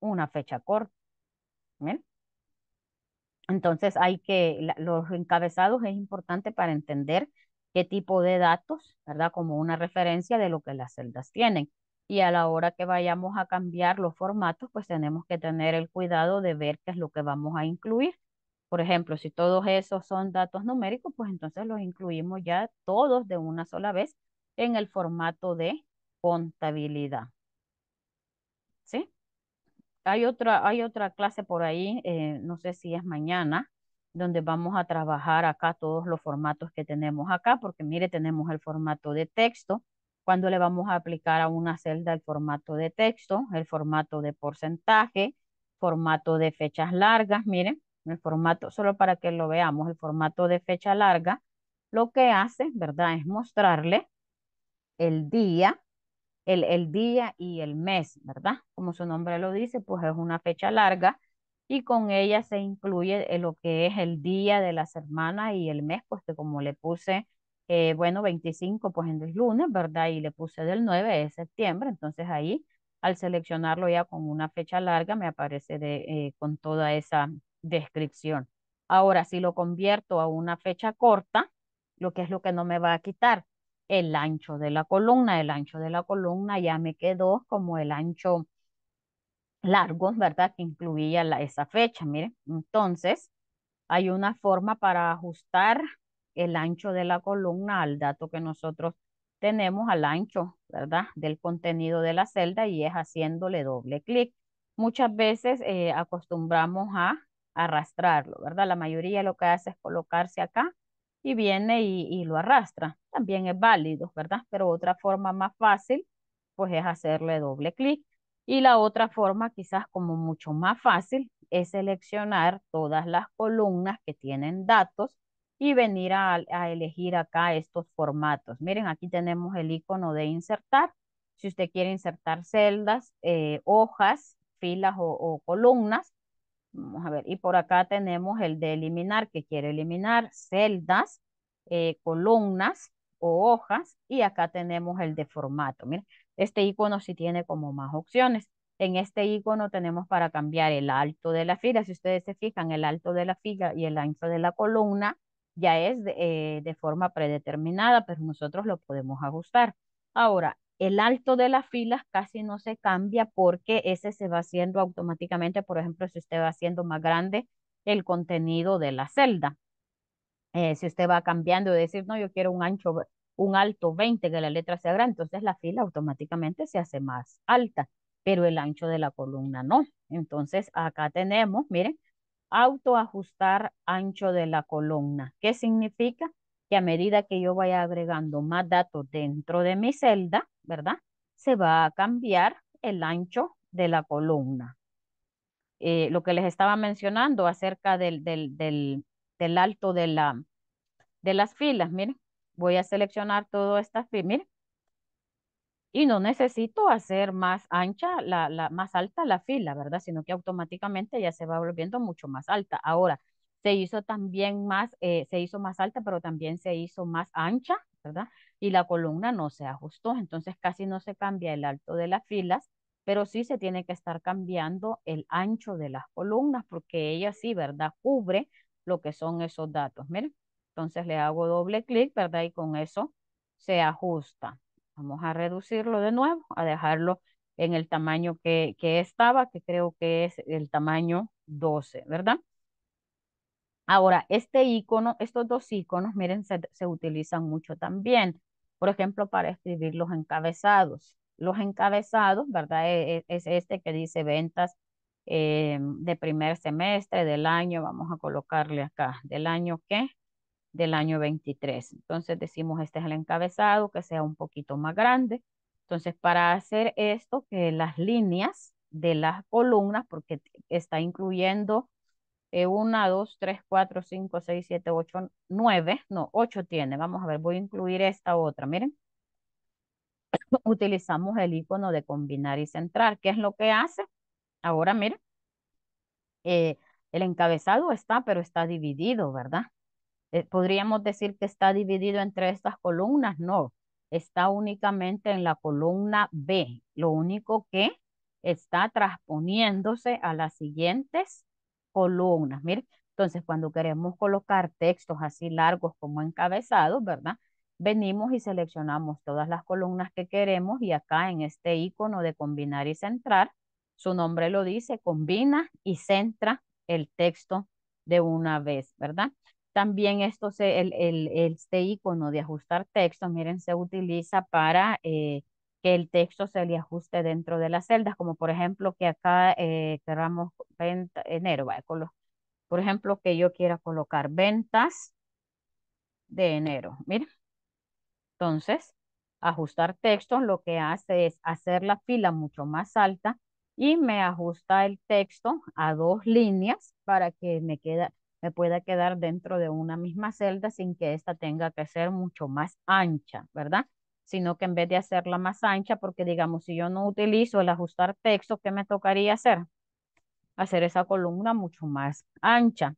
una fecha corta. ¿eh? Entonces hay que, los encabezados es importante para entender qué tipo de datos, ¿verdad? Como una referencia de lo que las celdas tienen. Y a la hora que vayamos a cambiar los formatos, pues tenemos que tener el cuidado de ver qué es lo que vamos a incluir por ejemplo, si todos esos son datos numéricos, pues entonces los incluimos ya todos de una sola vez en el formato de contabilidad. ¿Sí? Hay otra, hay otra clase por ahí, eh, no sé si es mañana, donde vamos a trabajar acá todos los formatos que tenemos acá, porque mire, tenemos el formato de texto, cuando le vamos a aplicar a una celda el formato de texto, el formato de porcentaje, formato de fechas largas, miren, el formato, solo para que lo veamos, el formato de fecha larga, lo que hace, ¿verdad? Es mostrarle el día, el, día y el mes, ¿verdad? Como su nombre lo dice, pues es una fecha larga y con ella se incluye eh, lo que es el día de la semana y el mes, pues que como le puse, eh, bueno, 25, pues en el lunes, ¿verdad? Y le puse del 9 de septiembre, entonces ahí al seleccionarlo ya con una fecha larga me aparece de, eh, con toda esa descripción. Ahora, si lo convierto a una fecha corta, lo que es lo que no me va a quitar, el ancho de la columna. El ancho de la columna ya me quedó como el ancho largo, ¿verdad? Que incluía la, esa fecha, miren. Entonces, hay una forma para ajustar el ancho de la columna al dato que nosotros tenemos, al ancho, ¿verdad? Del contenido de la celda y es haciéndole doble clic. Muchas veces eh, acostumbramos a arrastrarlo, ¿verdad? La mayoría lo que hace es colocarse acá y viene y, lo arrastra. También es válido, ¿verdad? Pero otra forma más fácil, pues es hacerle doble clic. Y la otra forma, quizás como mucho más fácil, es seleccionar todas las columnas que tienen datos y venir a, elegir acá estos formatos. Miren, aquí tenemos el icono de insertar. Si usted quiere insertar celdas, eh, hojas, filas o columnas, Vamos a ver, y por acá tenemos el de eliminar, que quiere eliminar celdas, eh, columnas o hojas, y acá tenemos el de formato. Miren, este icono sí tiene como más opciones. En este icono tenemos para cambiar el alto de la fila. Si ustedes se fijan, el alto de la fila y el ancho de la columna ya es de, eh, de forma predeterminada, pero nosotros lo podemos ajustar. Ahora, el alto de las filas casi no se cambia porque ese se va haciendo automáticamente, por ejemplo, si usted va haciendo más grande el contenido de la celda. Eh, si usted va cambiando y decir, no, yo quiero un ancho, un alto 20, que la letra sea grande, entonces la fila automáticamente se hace más alta, pero el ancho de la columna no. Entonces acá tenemos, miren, autoajustar ancho de la columna. ¿Qué significa? a medida que yo vaya agregando más datos dentro de mi celda, ¿verdad? Se va a cambiar el ancho de la columna. Eh, lo que les estaba mencionando acerca del, del, del, alto de, la, de las filas, miren, voy a seleccionar todas estas filas, y no necesito hacer más ancha, la, más alta la fila, ¿verdad? Sino que automáticamente ya se va volviendo mucho más alta. Ahora, se hizo también más, eh, se hizo más alta, pero también se hizo más ancha, ¿verdad? Y la columna no se ajustó, entonces casi no se cambia el alto de las filas, pero sí se tiene que estar cambiando el ancho de las columnas, porque ella sí, ¿verdad? Cubre lo que son esos datos, miren. Entonces le hago doble clic, ¿verdad? Y con eso se ajusta. Vamos a reducirlo de nuevo, a dejarlo en el tamaño que, que estaba, que creo que es el tamaño 12, ¿verdad? Ahora, este icono, estos dos iconos, miren, se, utilizan mucho también. Por ejemplo, para escribir los encabezados. Los encabezados, ¿verdad? E, e, es, este que dice ventas eh, de primer semestre del año, vamos a colocarle acá, del año qué? Del año 23. Entonces decimos, este es el encabezado, que sea un poquito más grande. Entonces, para hacer esto, que las líneas de las columnas, porque está incluyendo eh, una, dos, tres, cuatro, cinco, seis, siete, ocho, nueve, no, ocho tiene, vamos a ver, voy a incluir esta otra, miren. <coughs> Utilizamos el icono de combinar y centrar, ¿qué es lo que hace? Ahora, miren, eh, el encabezado está, pero está dividido, ¿verdad? Eh, ¿Podríamos decir que está dividido entre estas columnas? No, está únicamente en la columna B, lo único que está transponiéndose a las siguientes columnas. Miren, entonces cuando queremos colocar textos así largos como encabezados, ¿verdad? Venimos y seleccionamos todas las columnas que queremos y acá en este icono de combinar y centrar, su nombre lo dice, combina y centra el texto de una vez, ¿verdad? También esto se, el, el, este icono de ajustar texto, miren, se utiliza para eh, que el texto se le ajuste dentro de las celdas, como por ejemplo que acá eh, queramos venta, enero, por ejemplo que yo quiera colocar ventas de enero, miren, Entonces, ajustar texto lo que hace es hacer la fila mucho más alta y me ajusta el texto a dos líneas para que me, queda, me pueda quedar dentro de una misma celda sin que esta tenga que ser mucho más ancha, ¿verdad? sino que en vez de hacerla más ancha, porque digamos, si yo no utilizo el ajustar texto, ¿qué me tocaría hacer? Hacer esa columna mucho más ancha.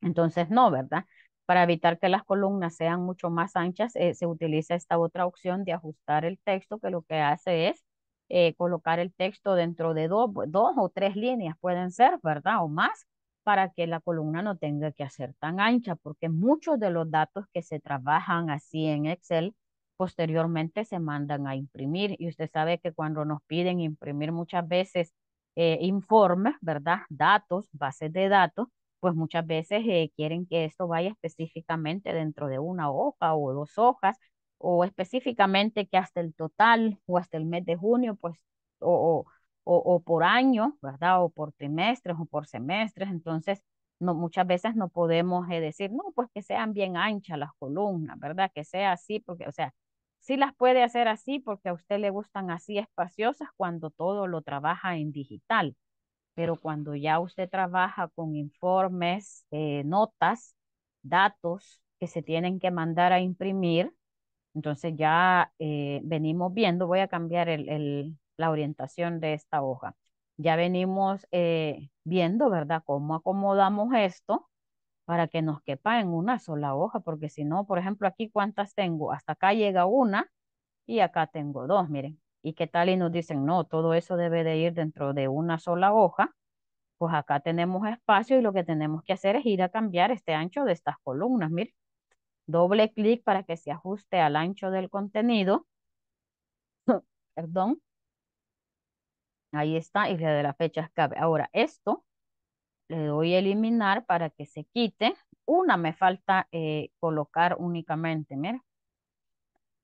Entonces, no, ¿verdad? Para evitar que las columnas sean mucho más anchas, eh, se utiliza esta otra opción de ajustar el texto, que lo que hace es eh, colocar el texto dentro de dos, dos o tres líneas, pueden ser, ¿verdad? O más, para que la columna no tenga que ser tan ancha, porque muchos de los datos que se trabajan así en Excel posteriormente se mandan a imprimir. Y usted sabe que cuando nos piden imprimir muchas veces eh, informes, ¿verdad? Datos, bases de datos, pues muchas veces eh, quieren que esto vaya específicamente dentro de una hoja o dos hojas, o específicamente que hasta el total o hasta el mes de junio, pues, o, o, por año, ¿verdad? O por trimestres o por semestres. Entonces, no, muchas veces no podemos eh, decir, no, pues que sean bien anchas las columnas, ¿verdad? Que sea así, porque, o sea, sí las puede hacer así porque a usted le gustan así espaciosas cuando todo lo trabaja en digital. Pero cuando ya usted trabaja con informes, eh, notas, datos que se tienen que mandar a imprimir, entonces ya eh, venimos viendo, voy a cambiar el, la orientación de esta hoja. Ya venimos eh, viendo, ¿verdad? Cómo acomodamos esto para que nos quepa en una sola hoja, porque si no, por ejemplo, aquí cuántas tengo, hasta acá llega una y acá tengo dos, miren. ¿Y qué tal? Y nos dicen, no, todo eso debe de ir dentro de una sola hoja, pues acá tenemos espacio y lo que tenemos que hacer es ir a cambiar este ancho de estas columnas, miren. Doble clic para que se ajuste al ancho del contenido. <laughs> Perdón. Ahí está, y la de las fechas cabe. Ahora, esto le doy a eliminar para que se quite. Una me falta eh, colocar únicamente, mira.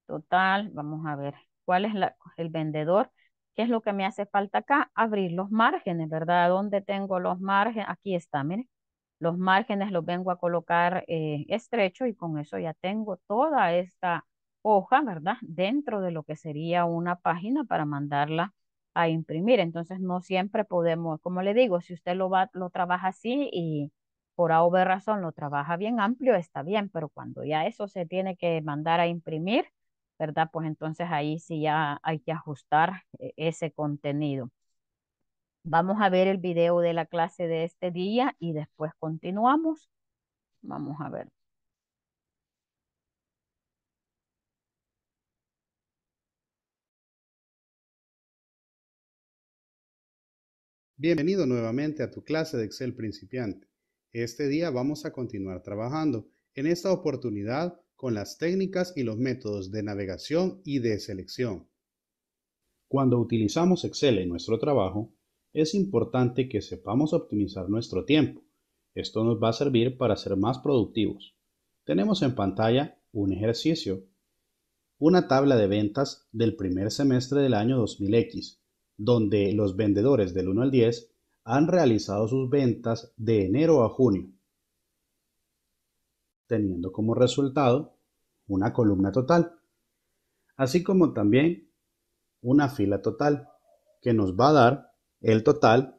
Total, vamos a ver cuál es el vendedor. ¿Qué es lo que me hace falta acá? Abrir los márgenes, ¿verdad? ¿Dónde tengo los márgenes? Aquí está, miren. Los márgenes los vengo a colocar eh, estrecho y con eso ya tengo toda esta hoja, ¿verdad? Dentro de lo que sería una página para mandarla a imprimir. Entonces no siempre podemos, como le digo, si usted lo, va, lo trabaja así y por A razón lo trabaja bien amplio, está bien, pero cuando ya eso se tiene que mandar a imprimir, ¿verdad? Pues entonces ahí sí ya hay que ajustar e, ese contenido. Vamos a ver el video de la clase de este día y después continuamos. Vamos a ver. Bienvenido nuevamente a tu clase de Excel principiante. Este día vamos a continuar trabajando, en esta oportunidad con las técnicas y los métodos de navegación y de selección. Cuando utilizamos Excel en nuestro trabajo, es importante que sepamos optimizar nuestro tiempo. Esto nos va a servir para ser más productivos. Tenemos en pantalla un ejercicio, una tabla de ventas del primer semestre del año 2000X donde los vendedores del 1 al 10 han realizado sus ventas de enero a junio, teniendo como resultado una columna total, así como también una fila total, que nos va a dar el total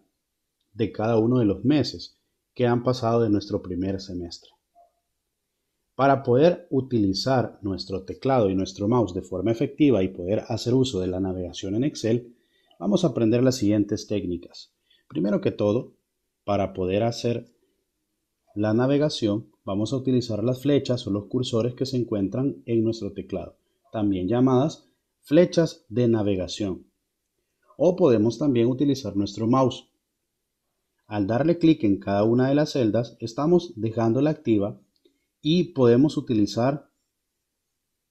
de cada uno de los meses que han pasado de nuestro primer semestre. Para poder utilizar nuestro teclado y nuestro mouse de forma efectiva y poder hacer uso de la navegación en Excel, vamos a aprender las siguientes técnicas. Primero que todo, para poder hacer la navegación, vamos a utilizar las flechas o los cursores que se encuentran en nuestro teclado, también llamadas flechas de navegación. O podemos también utilizar nuestro mouse. Al darle clic en cada una de las celdas, estamos dejándola activa y podemos utilizar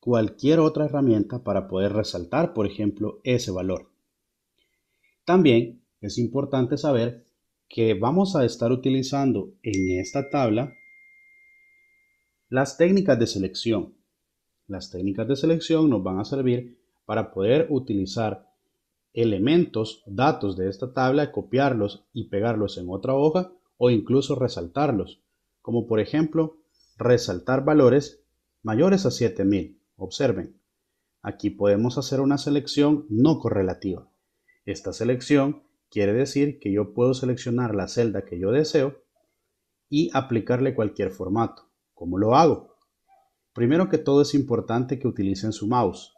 cualquier otra herramienta para poder resaltar, por ejemplo, ese valor. También es importante saber que vamos a estar utilizando en esta tabla las técnicas de selección. Las técnicas de selección nos van a servir para poder utilizar elementos, datos de esta tabla, copiarlos y pegarlos en otra hoja o incluso resaltarlos, como por ejemplo resaltar valores mayores a 7000. Observen, aquí podemos hacer una selección no correlativa. Esta selección quiere decir que yo puedo seleccionar la celda que yo deseo y aplicarle cualquier formato. ¿Cómo lo hago? Primero que todo es importante que utilicen su mouse.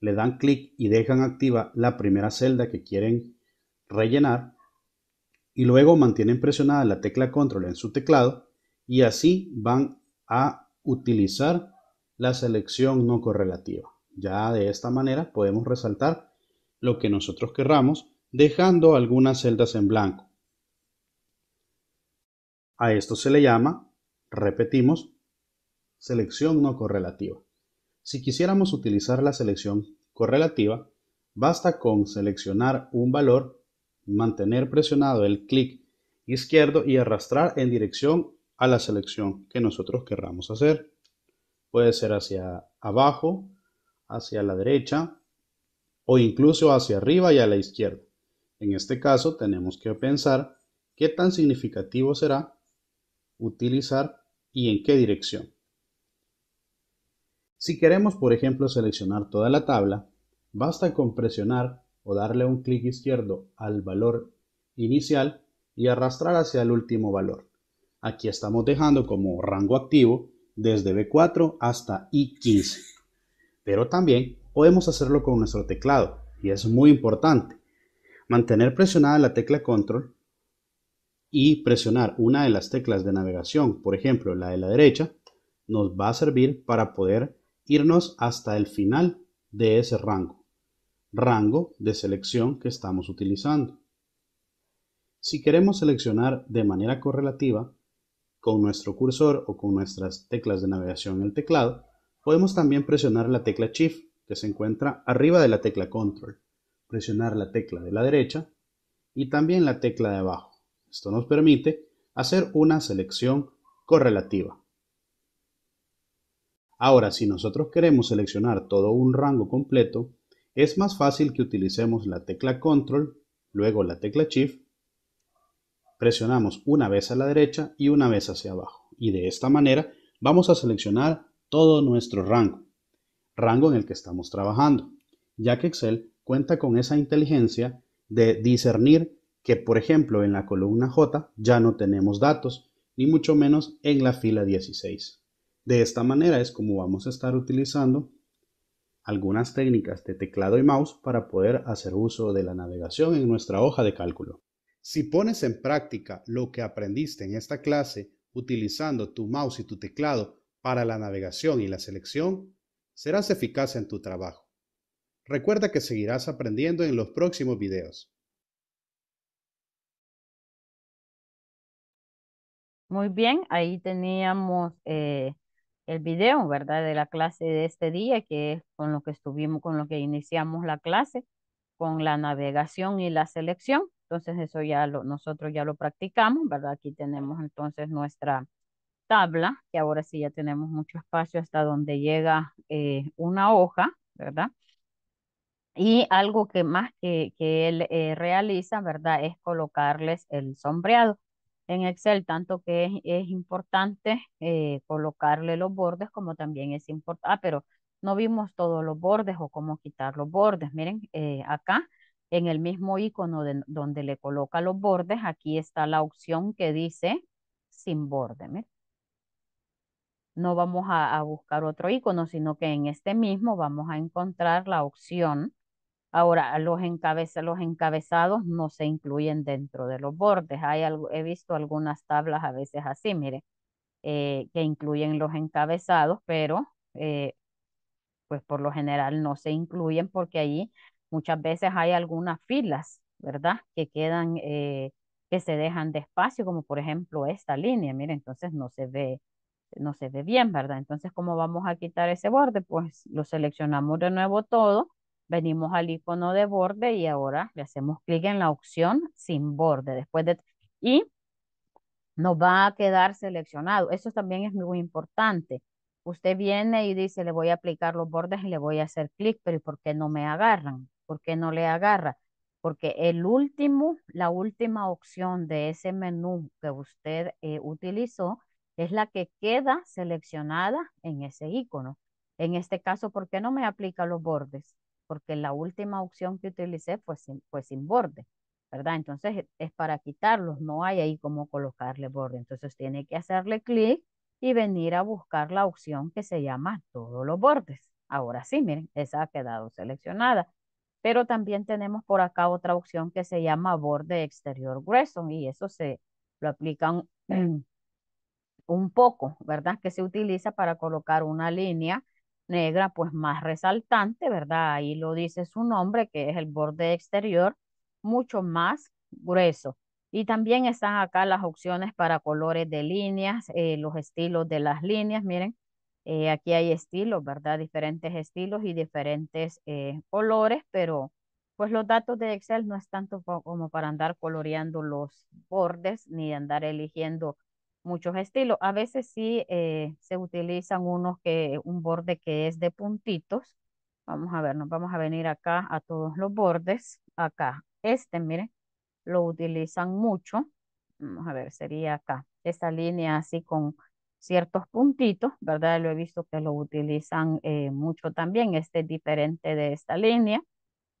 Le dan clic y dejan activa la primera celda que quieren rellenar y luego mantienen presionada la tecla control en su teclado y así van a utilizar la selección no correlativa. Ya de esta manera podemos resaltar lo que nosotros querramos, dejando algunas celdas en blanco. A esto se le llama, repetimos, selección no correlativa. Si quisiéramos utilizar la selección correlativa, basta con seleccionar un valor, mantener presionado el clic izquierdo y arrastrar en dirección a la selección que nosotros querramos hacer. Puede ser hacia abajo, hacia la derecha, o incluso hacia arriba y a la izquierda. En este caso tenemos que pensar qué tan significativo será utilizar y en qué dirección. Si queremos, por ejemplo, seleccionar toda la tabla, basta con presionar o darle un clic izquierdo al valor inicial y arrastrar hacia el último valor. Aquí estamos dejando como rango activo desde B4 hasta I15. Pero también podemos hacerlo con nuestro teclado y es muy importante. Mantener presionada la tecla control y presionar una de las teclas de navegación, por ejemplo la de la derecha, nos va a servir para poder irnos hasta el final de ese rango, rango de selección que estamos utilizando. Si queremos seleccionar de manera correlativa con nuestro cursor o con nuestras teclas de navegación en el teclado, podemos también presionar la tecla Shift se encuentra arriba de la tecla Control. Presionar la tecla de la derecha y también la tecla de abajo. Esto nos permite hacer una selección correlativa. Ahora, si nosotros queremos seleccionar todo un rango completo, es más fácil que utilicemos la tecla Control, luego la tecla Shift, presionamos una vez a la derecha y una vez hacia abajo. Y de esta manera vamos a seleccionar todo nuestro rango rango en el que estamos trabajando, ya que Excel cuenta con esa inteligencia de discernir que, por ejemplo, en la columna J ya no tenemos datos, ni mucho menos en la fila 16. De esta manera es como vamos a estar utilizando algunas técnicas de teclado y mouse para poder hacer uso de la navegación en nuestra hoja de cálculo. Si pones en práctica lo que aprendiste en esta clase utilizando tu mouse y tu teclado para la navegación y la selección, serás eficaz en tu trabajo. Recuerda que seguirás aprendiendo en los próximos videos. Muy bien, ahí teníamos eh, el video, ¿verdad? De la clase de este día, que es con lo que estuvimos, con lo que iniciamos la clase, con la navegación y la selección. Entonces eso ya lo, nosotros ya lo practicamos, ¿verdad? Aquí tenemos entonces nuestra, tabla, que ahora sí ya tenemos mucho espacio hasta donde llega eh, una hoja, ¿verdad? Y algo que más que, él eh, realiza, ¿verdad? Es colocarles el sombreado en Excel, tanto que es, importante eh, colocarle los bordes como también es importante, ah, pero no vimos todos los bordes o cómo quitar los bordes. Miren, acá en el mismo icono donde le coloca los bordes, aquí está la opción que dice sin borde. Miren no vamos a, buscar otro icono, sino que en este mismo vamos a encontrar la opción. Ahora, los, los encabezados no se incluyen dentro de los bordes. Hay algo, he visto algunas tablas a veces así, mire, eh, que incluyen los encabezados, pero eh, pues por lo general no se incluyen porque allí muchas veces hay algunas filas, ¿verdad? Que quedan, eh, que se dejan de espacio, como por ejemplo esta línea, mire, entonces no se ve no se ve bien, ¿verdad? Entonces, ¿cómo vamos a quitar ese borde? Pues lo seleccionamos de nuevo todo, venimos al icono de borde y ahora le hacemos clic en la opción sin borde. Después de, y nos va a quedar seleccionado. Eso también es muy importante. Usted viene y dice, le voy a aplicar los bordes y le voy a hacer clic, pero ¿y por qué no me agarran? ¿Por qué no le agarra? Porque el último, la última opción de ese menú que usted eh, utilizó, es la que queda seleccionada en ese icono. En este caso, ¿por qué no me aplica los bordes? Porque la última opción que utilicé fue sin, sin borde, ¿verdad? Entonces e, es para quitarlos, no hay ahí cómo colocarle borde. Entonces tiene que hacerle clic y venir a buscar la opción que se llama todos los bordes. Ahora sí, miren, esa ha quedado seleccionada. Pero también tenemos por acá otra opción que se llama borde exterior grueso y eso se lo aplican <clears throat> un poco, ¿verdad? Que se utiliza para colocar una línea negra pues más resaltante, ¿verdad? Ahí lo dice su nombre, que es el borde exterior, mucho más grueso. Y también están acá las opciones para colores de líneas, eh, los estilos de las líneas, miren, eh, aquí hay estilos, ¿verdad? Diferentes estilos y diferentes eh, colores, pero pues los datos de Excel no es tanto como para andar coloreando los bordes ni andar eligiendo muchos estilos. A veces sí eh, se utilizan unos que, un borde que es de puntitos. Vamos a ver, nos vamos a venir acá a todos los bordes. Acá, este, miren, lo utilizan mucho. Vamos a ver, sería acá. Esta línea así con ciertos puntitos, ¿verdad? Lo he visto que lo utilizan eh, mucho también. Este es diferente de esta línea.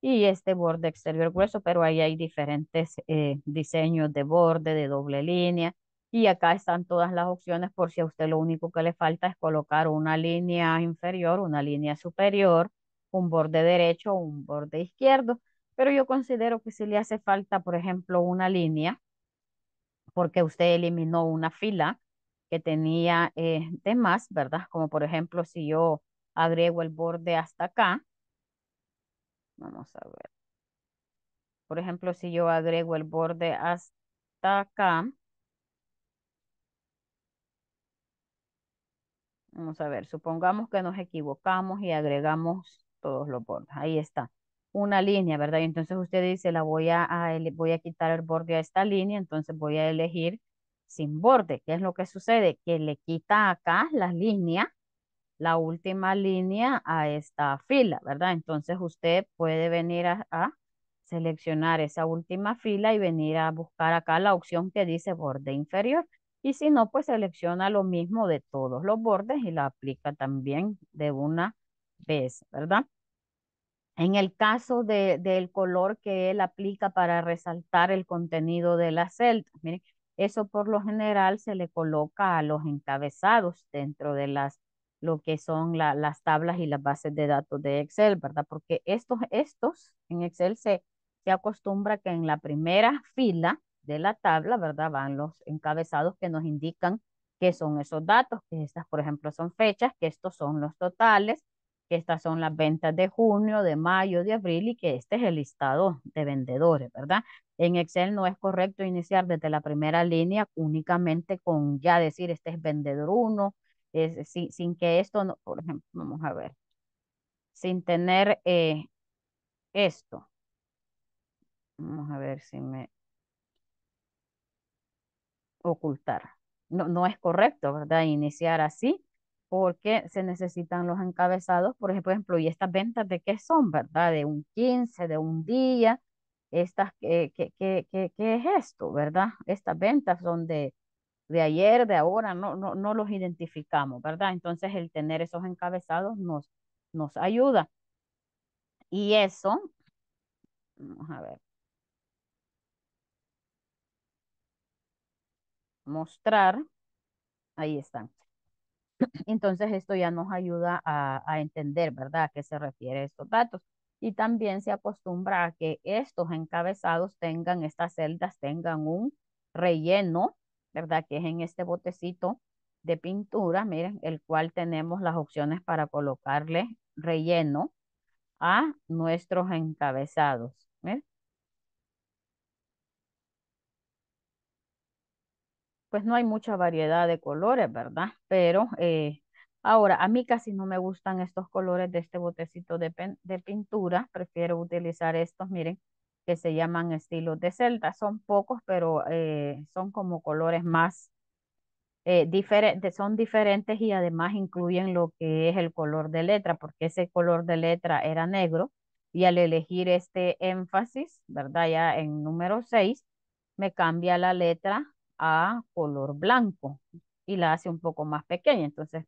Y este borde exterior grueso, pero ahí hay diferentes eh, diseños de borde, de doble línea y acá están todas las opciones por si a usted lo único que le falta es colocar una línea inferior, una línea superior, un borde derecho, un borde izquierdo. Pero yo considero que si le hace falta, por ejemplo, una línea, porque usted eliminó una fila que tenía eh, de más, ¿verdad? Como por ejemplo, si yo agrego el borde hasta acá, vamos a ver. Por ejemplo, si yo agrego el borde hasta acá, Vamos a ver, supongamos que nos equivocamos y agregamos todos los bordes. Ahí está, una línea, ¿verdad? Y entonces usted dice, la voy a, voy a quitar el borde a esta línea, entonces voy a elegir sin borde. ¿Qué es lo que sucede? Que le quita acá la línea, la última línea a esta fila, ¿verdad? Entonces usted puede venir a seleccionar esa última fila y venir a buscar acá la opción que dice borde inferior. Y si no, pues selecciona lo mismo de todos los bordes y la aplica también de una vez, ¿verdad? En el caso de, del color que él aplica para resaltar el contenido de la celda, miren, eso por lo general se le coloca a los encabezados dentro de las, lo que son las tablas y las bases de datos de Excel, ¿verdad? Porque estos, estos en Excel se acostumbra que en la primera fila de la tabla, ¿verdad? Van los encabezados que nos indican qué son esos datos, que estas, por ejemplo, son fechas, que estos son los totales, que estas son las ventas de junio, de mayo, de abril y que este es el listado de vendedores, ¿verdad? En Excel no es correcto iniciar desde la primera línea únicamente con ya decir este es vendedor 1, es, sin, sin, que esto, por ejemplo, vamos a ver, sin tener eh, esto. Vamos a ver si me ocultar. No, no es correcto, ¿verdad? Iniciar así porque se necesitan los encabezados, por ejemplo, y estas ventas de qué son, ¿verdad? De un 15, de un día, estas, eh, ¿qué, qué es esto, verdad? Estas ventas son de, de ayer, de ahora, no, no, no los identificamos, ¿verdad? Entonces el tener esos encabezados nos, nos ayuda. Y eso, vamos a ver, mostrar. Ahí están. Entonces esto ya nos ayuda a, entender, ¿verdad?, a qué se refiere estos datos. Y también se acostumbra a que estos encabezados tengan, estas celdas tengan un relleno, ¿verdad?, que es en este botecito de pintura, miren, el cual tenemos las opciones para colocarle relleno a nuestros encabezados. pues no hay mucha variedad de colores, ¿verdad? Pero eh, ahora, a mí casi no me gustan estos colores de este botecito de, pintura. Prefiero utilizar estos, miren, que se llaman estilos de celda. Son pocos, pero eh, son como colores más eh, diferentes, son diferentes y además incluyen lo que es el color de letra, porque ese color de letra era negro. Y al elegir este énfasis, ¿verdad? Ya en número 6, me cambia la letra a color blanco y la hace un poco más pequeña. Entonces,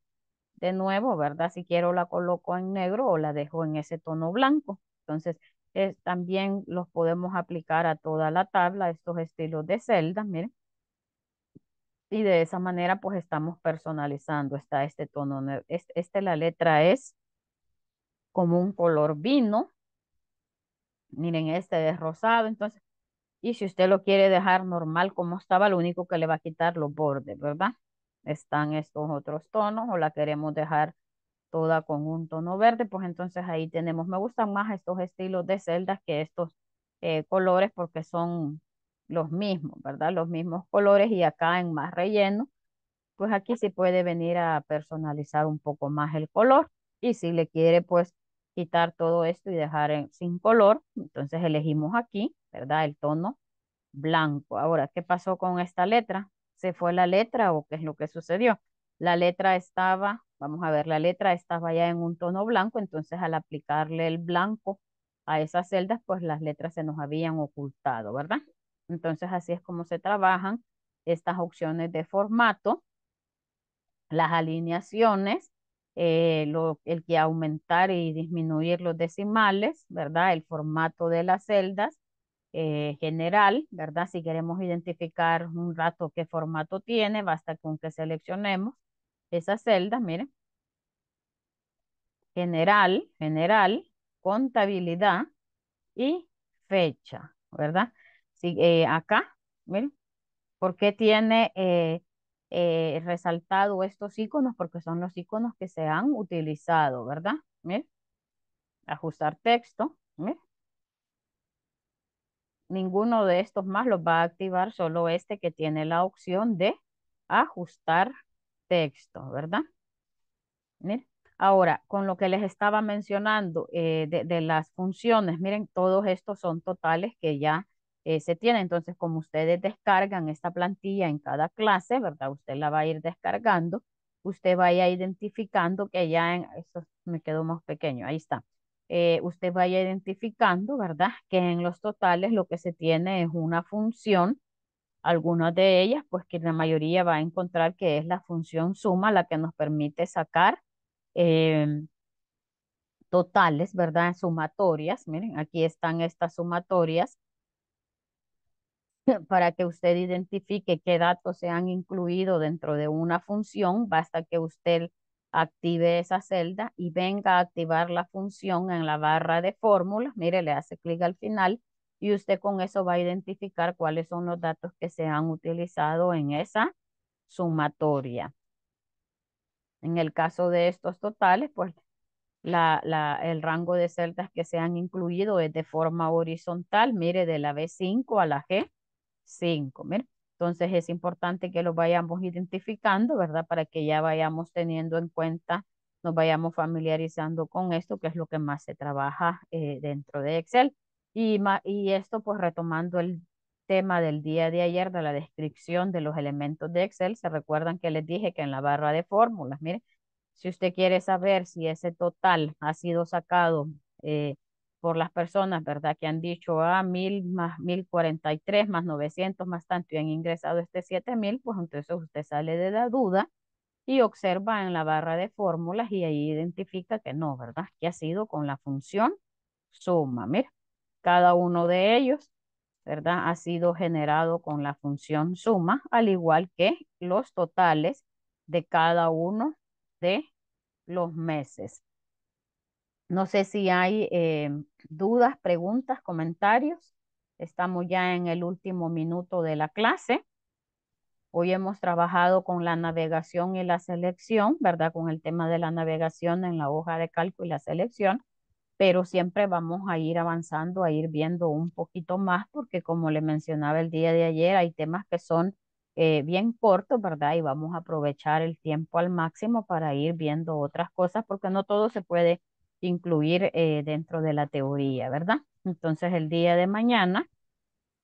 de nuevo, ¿verdad? Si quiero la coloco en negro o la dejo en ese tono blanco. Entonces, es, también los podemos aplicar a toda la tabla, estos estilos de celdas, miren. Y de esa manera, pues estamos personalizando. Está este tono, este, este la letra es como un color vino. Miren, este es rosado, entonces y si usted lo quiere dejar normal como estaba, lo único que le va a quitar los bordes, ¿verdad? Están estos otros tonos o la queremos dejar toda con un tono verde, pues entonces ahí tenemos, me gustan más estos estilos de celdas que estos eh, colores porque son los mismos, ¿verdad? Los mismos colores y acá en más relleno, pues aquí sí puede venir a personalizar un poco más el color y si le quiere pues quitar todo esto y dejar sin color, entonces elegimos aquí ¿verdad? El tono blanco. Ahora, ¿qué pasó con esta letra? ¿Se fue la letra o qué es lo que sucedió? La letra estaba, vamos a ver, la letra estaba ya en un tono blanco, entonces al aplicarle el blanco a esas celdas, pues las letras se nos habían ocultado, ¿verdad? Entonces así es como se trabajan estas opciones de formato, las alineaciones, eh, lo, el que aumentar y disminuir los decimales, ¿verdad? El formato de las celdas, eh, general, ¿verdad? Si queremos identificar un rato qué formato tiene, basta con que seleccionemos esa celdas, miren. General, general, contabilidad y fecha, ¿verdad? Si, eh, acá, miren, ¿por qué tiene eh, resaltado estos iconos? Porque son los iconos que se han utilizado, ¿verdad? Miren, ajustar texto, miren ninguno de estos más los va a activar, solo este que tiene la opción de ajustar texto, ¿verdad? Ahora, con lo que les estaba mencionando eh, de, las funciones, miren, todos estos son totales que ya eh, se tienen. Entonces, como ustedes descargan esta plantilla en cada clase, ¿verdad? Usted la va a ir descargando. Usted vaya identificando que ya en... Esto me quedó más pequeño, ahí está. Eh, usted vaya identificando, ¿verdad? Que en los totales lo que se tiene es una función, algunas de ellas, pues que la mayoría va a encontrar que es la función suma la que nos permite sacar em, totales, ¿verdad? Sumatorias, miren, aquí están estas sumatorias <clears throat> para que usted identifique qué datos se han incluido dentro de una función, basta que usted active esa celda y venga a activar la función en la barra de fórmulas. Mire, le hace clic al final y usted con eso va a identificar cuáles son los datos que se han utilizado en esa sumatoria. En el caso de estos totales, pues la, el rango de celdas que se han incluido es de forma horizontal, mire, de la B5 a la G5, mire. Entonces es importante que lo vayamos identificando, ¿verdad? Para que ya vayamos teniendo en cuenta, nos vayamos familiarizando con esto, que es lo que más se trabaja eh, dentro de Excel. Y, y esto pues retomando el tema del día de ayer de la descripción de los elementos de Excel, se recuerdan que les dije que en la barra de fórmulas, miren, si usted quiere saber si ese total ha sido sacado eh, por las personas, ¿verdad? Que han dicho, a ah, mil más mil cuarenta y tres más novecientos más tanto y han ingresado este siete mil, pues entonces usted sale de la duda y observa en la barra de fórmulas y ahí identifica que no, ¿verdad? Que ha sido con la función suma, mira, cada uno de ellos, ¿verdad? Ha sido generado con la función suma, al igual que los totales de cada uno de los meses. No sé si hay eh, dudas, preguntas, comentarios. Estamos ya en el último minuto de la clase. Hoy hemos trabajado con la navegación y la selección, ¿verdad? Con el tema de la navegación en la hoja de cálculo y la selección, pero siempre vamos a ir avanzando, a ir viendo un poquito más, porque como le mencionaba el día de ayer, hay temas que son eh, bien cortos, ¿verdad? Y vamos a aprovechar el tiempo al máximo para ir viendo otras cosas, porque no todo se puede incluir eh, dentro de la teoría, ¿verdad? Entonces el día de mañana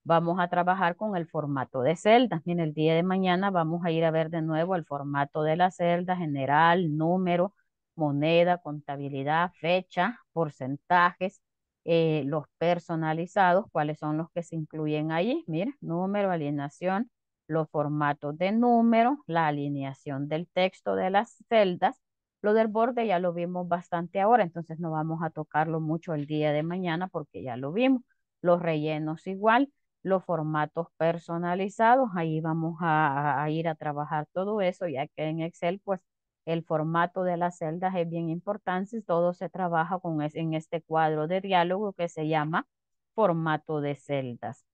vamos a trabajar con el formato de celdas. Miren, el día de mañana vamos a ir a ver de nuevo el formato de la celda, general, número, moneda, contabilidad, fecha, porcentajes, eh, los personalizados, cuáles son los que se incluyen ahí? Miren, número, alineación, los formatos de número, la alineación del texto de las celdas, lo del borde ya lo vimos bastante ahora, entonces no vamos a tocarlo mucho el día de mañana porque ya lo vimos. Los rellenos igual, los formatos personalizados, ahí vamos a, ir a trabajar todo eso, ya que en Excel pues el formato de las celdas es bien importante, todo se trabaja con en este cuadro de diálogo que se llama formato de celdas.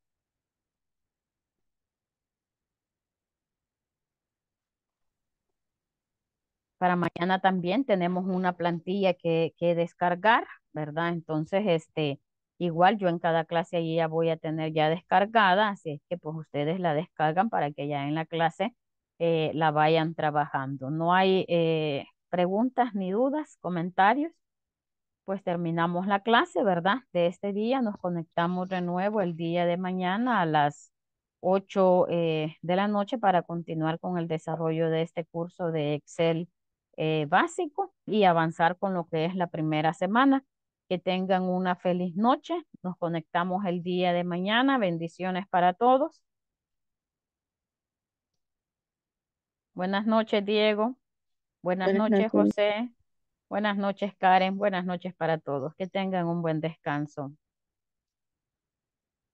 para mañana también tenemos una plantilla que, descargar, ¿verdad? Entonces, este, igual yo en cada clase allí ya voy a tener ya descargada, así es que pues ustedes la descargan para que ya en la clase eh, la vayan trabajando. No hay eh, preguntas ni dudas, comentarios. Pues terminamos la clase, ¿verdad? De este día nos conectamos de nuevo el día de mañana a las 8 eh, de la noche para continuar con el desarrollo de este curso de Excel eh, básico y avanzar con lo que es la primera semana. Que tengan una feliz noche. Nos conectamos el día de mañana. Bendiciones para todos. Buenas noches, Diego. Buenas, noches, José. Buenas noches, Karen. Buenas noches para todos. Que tengan un buen descanso.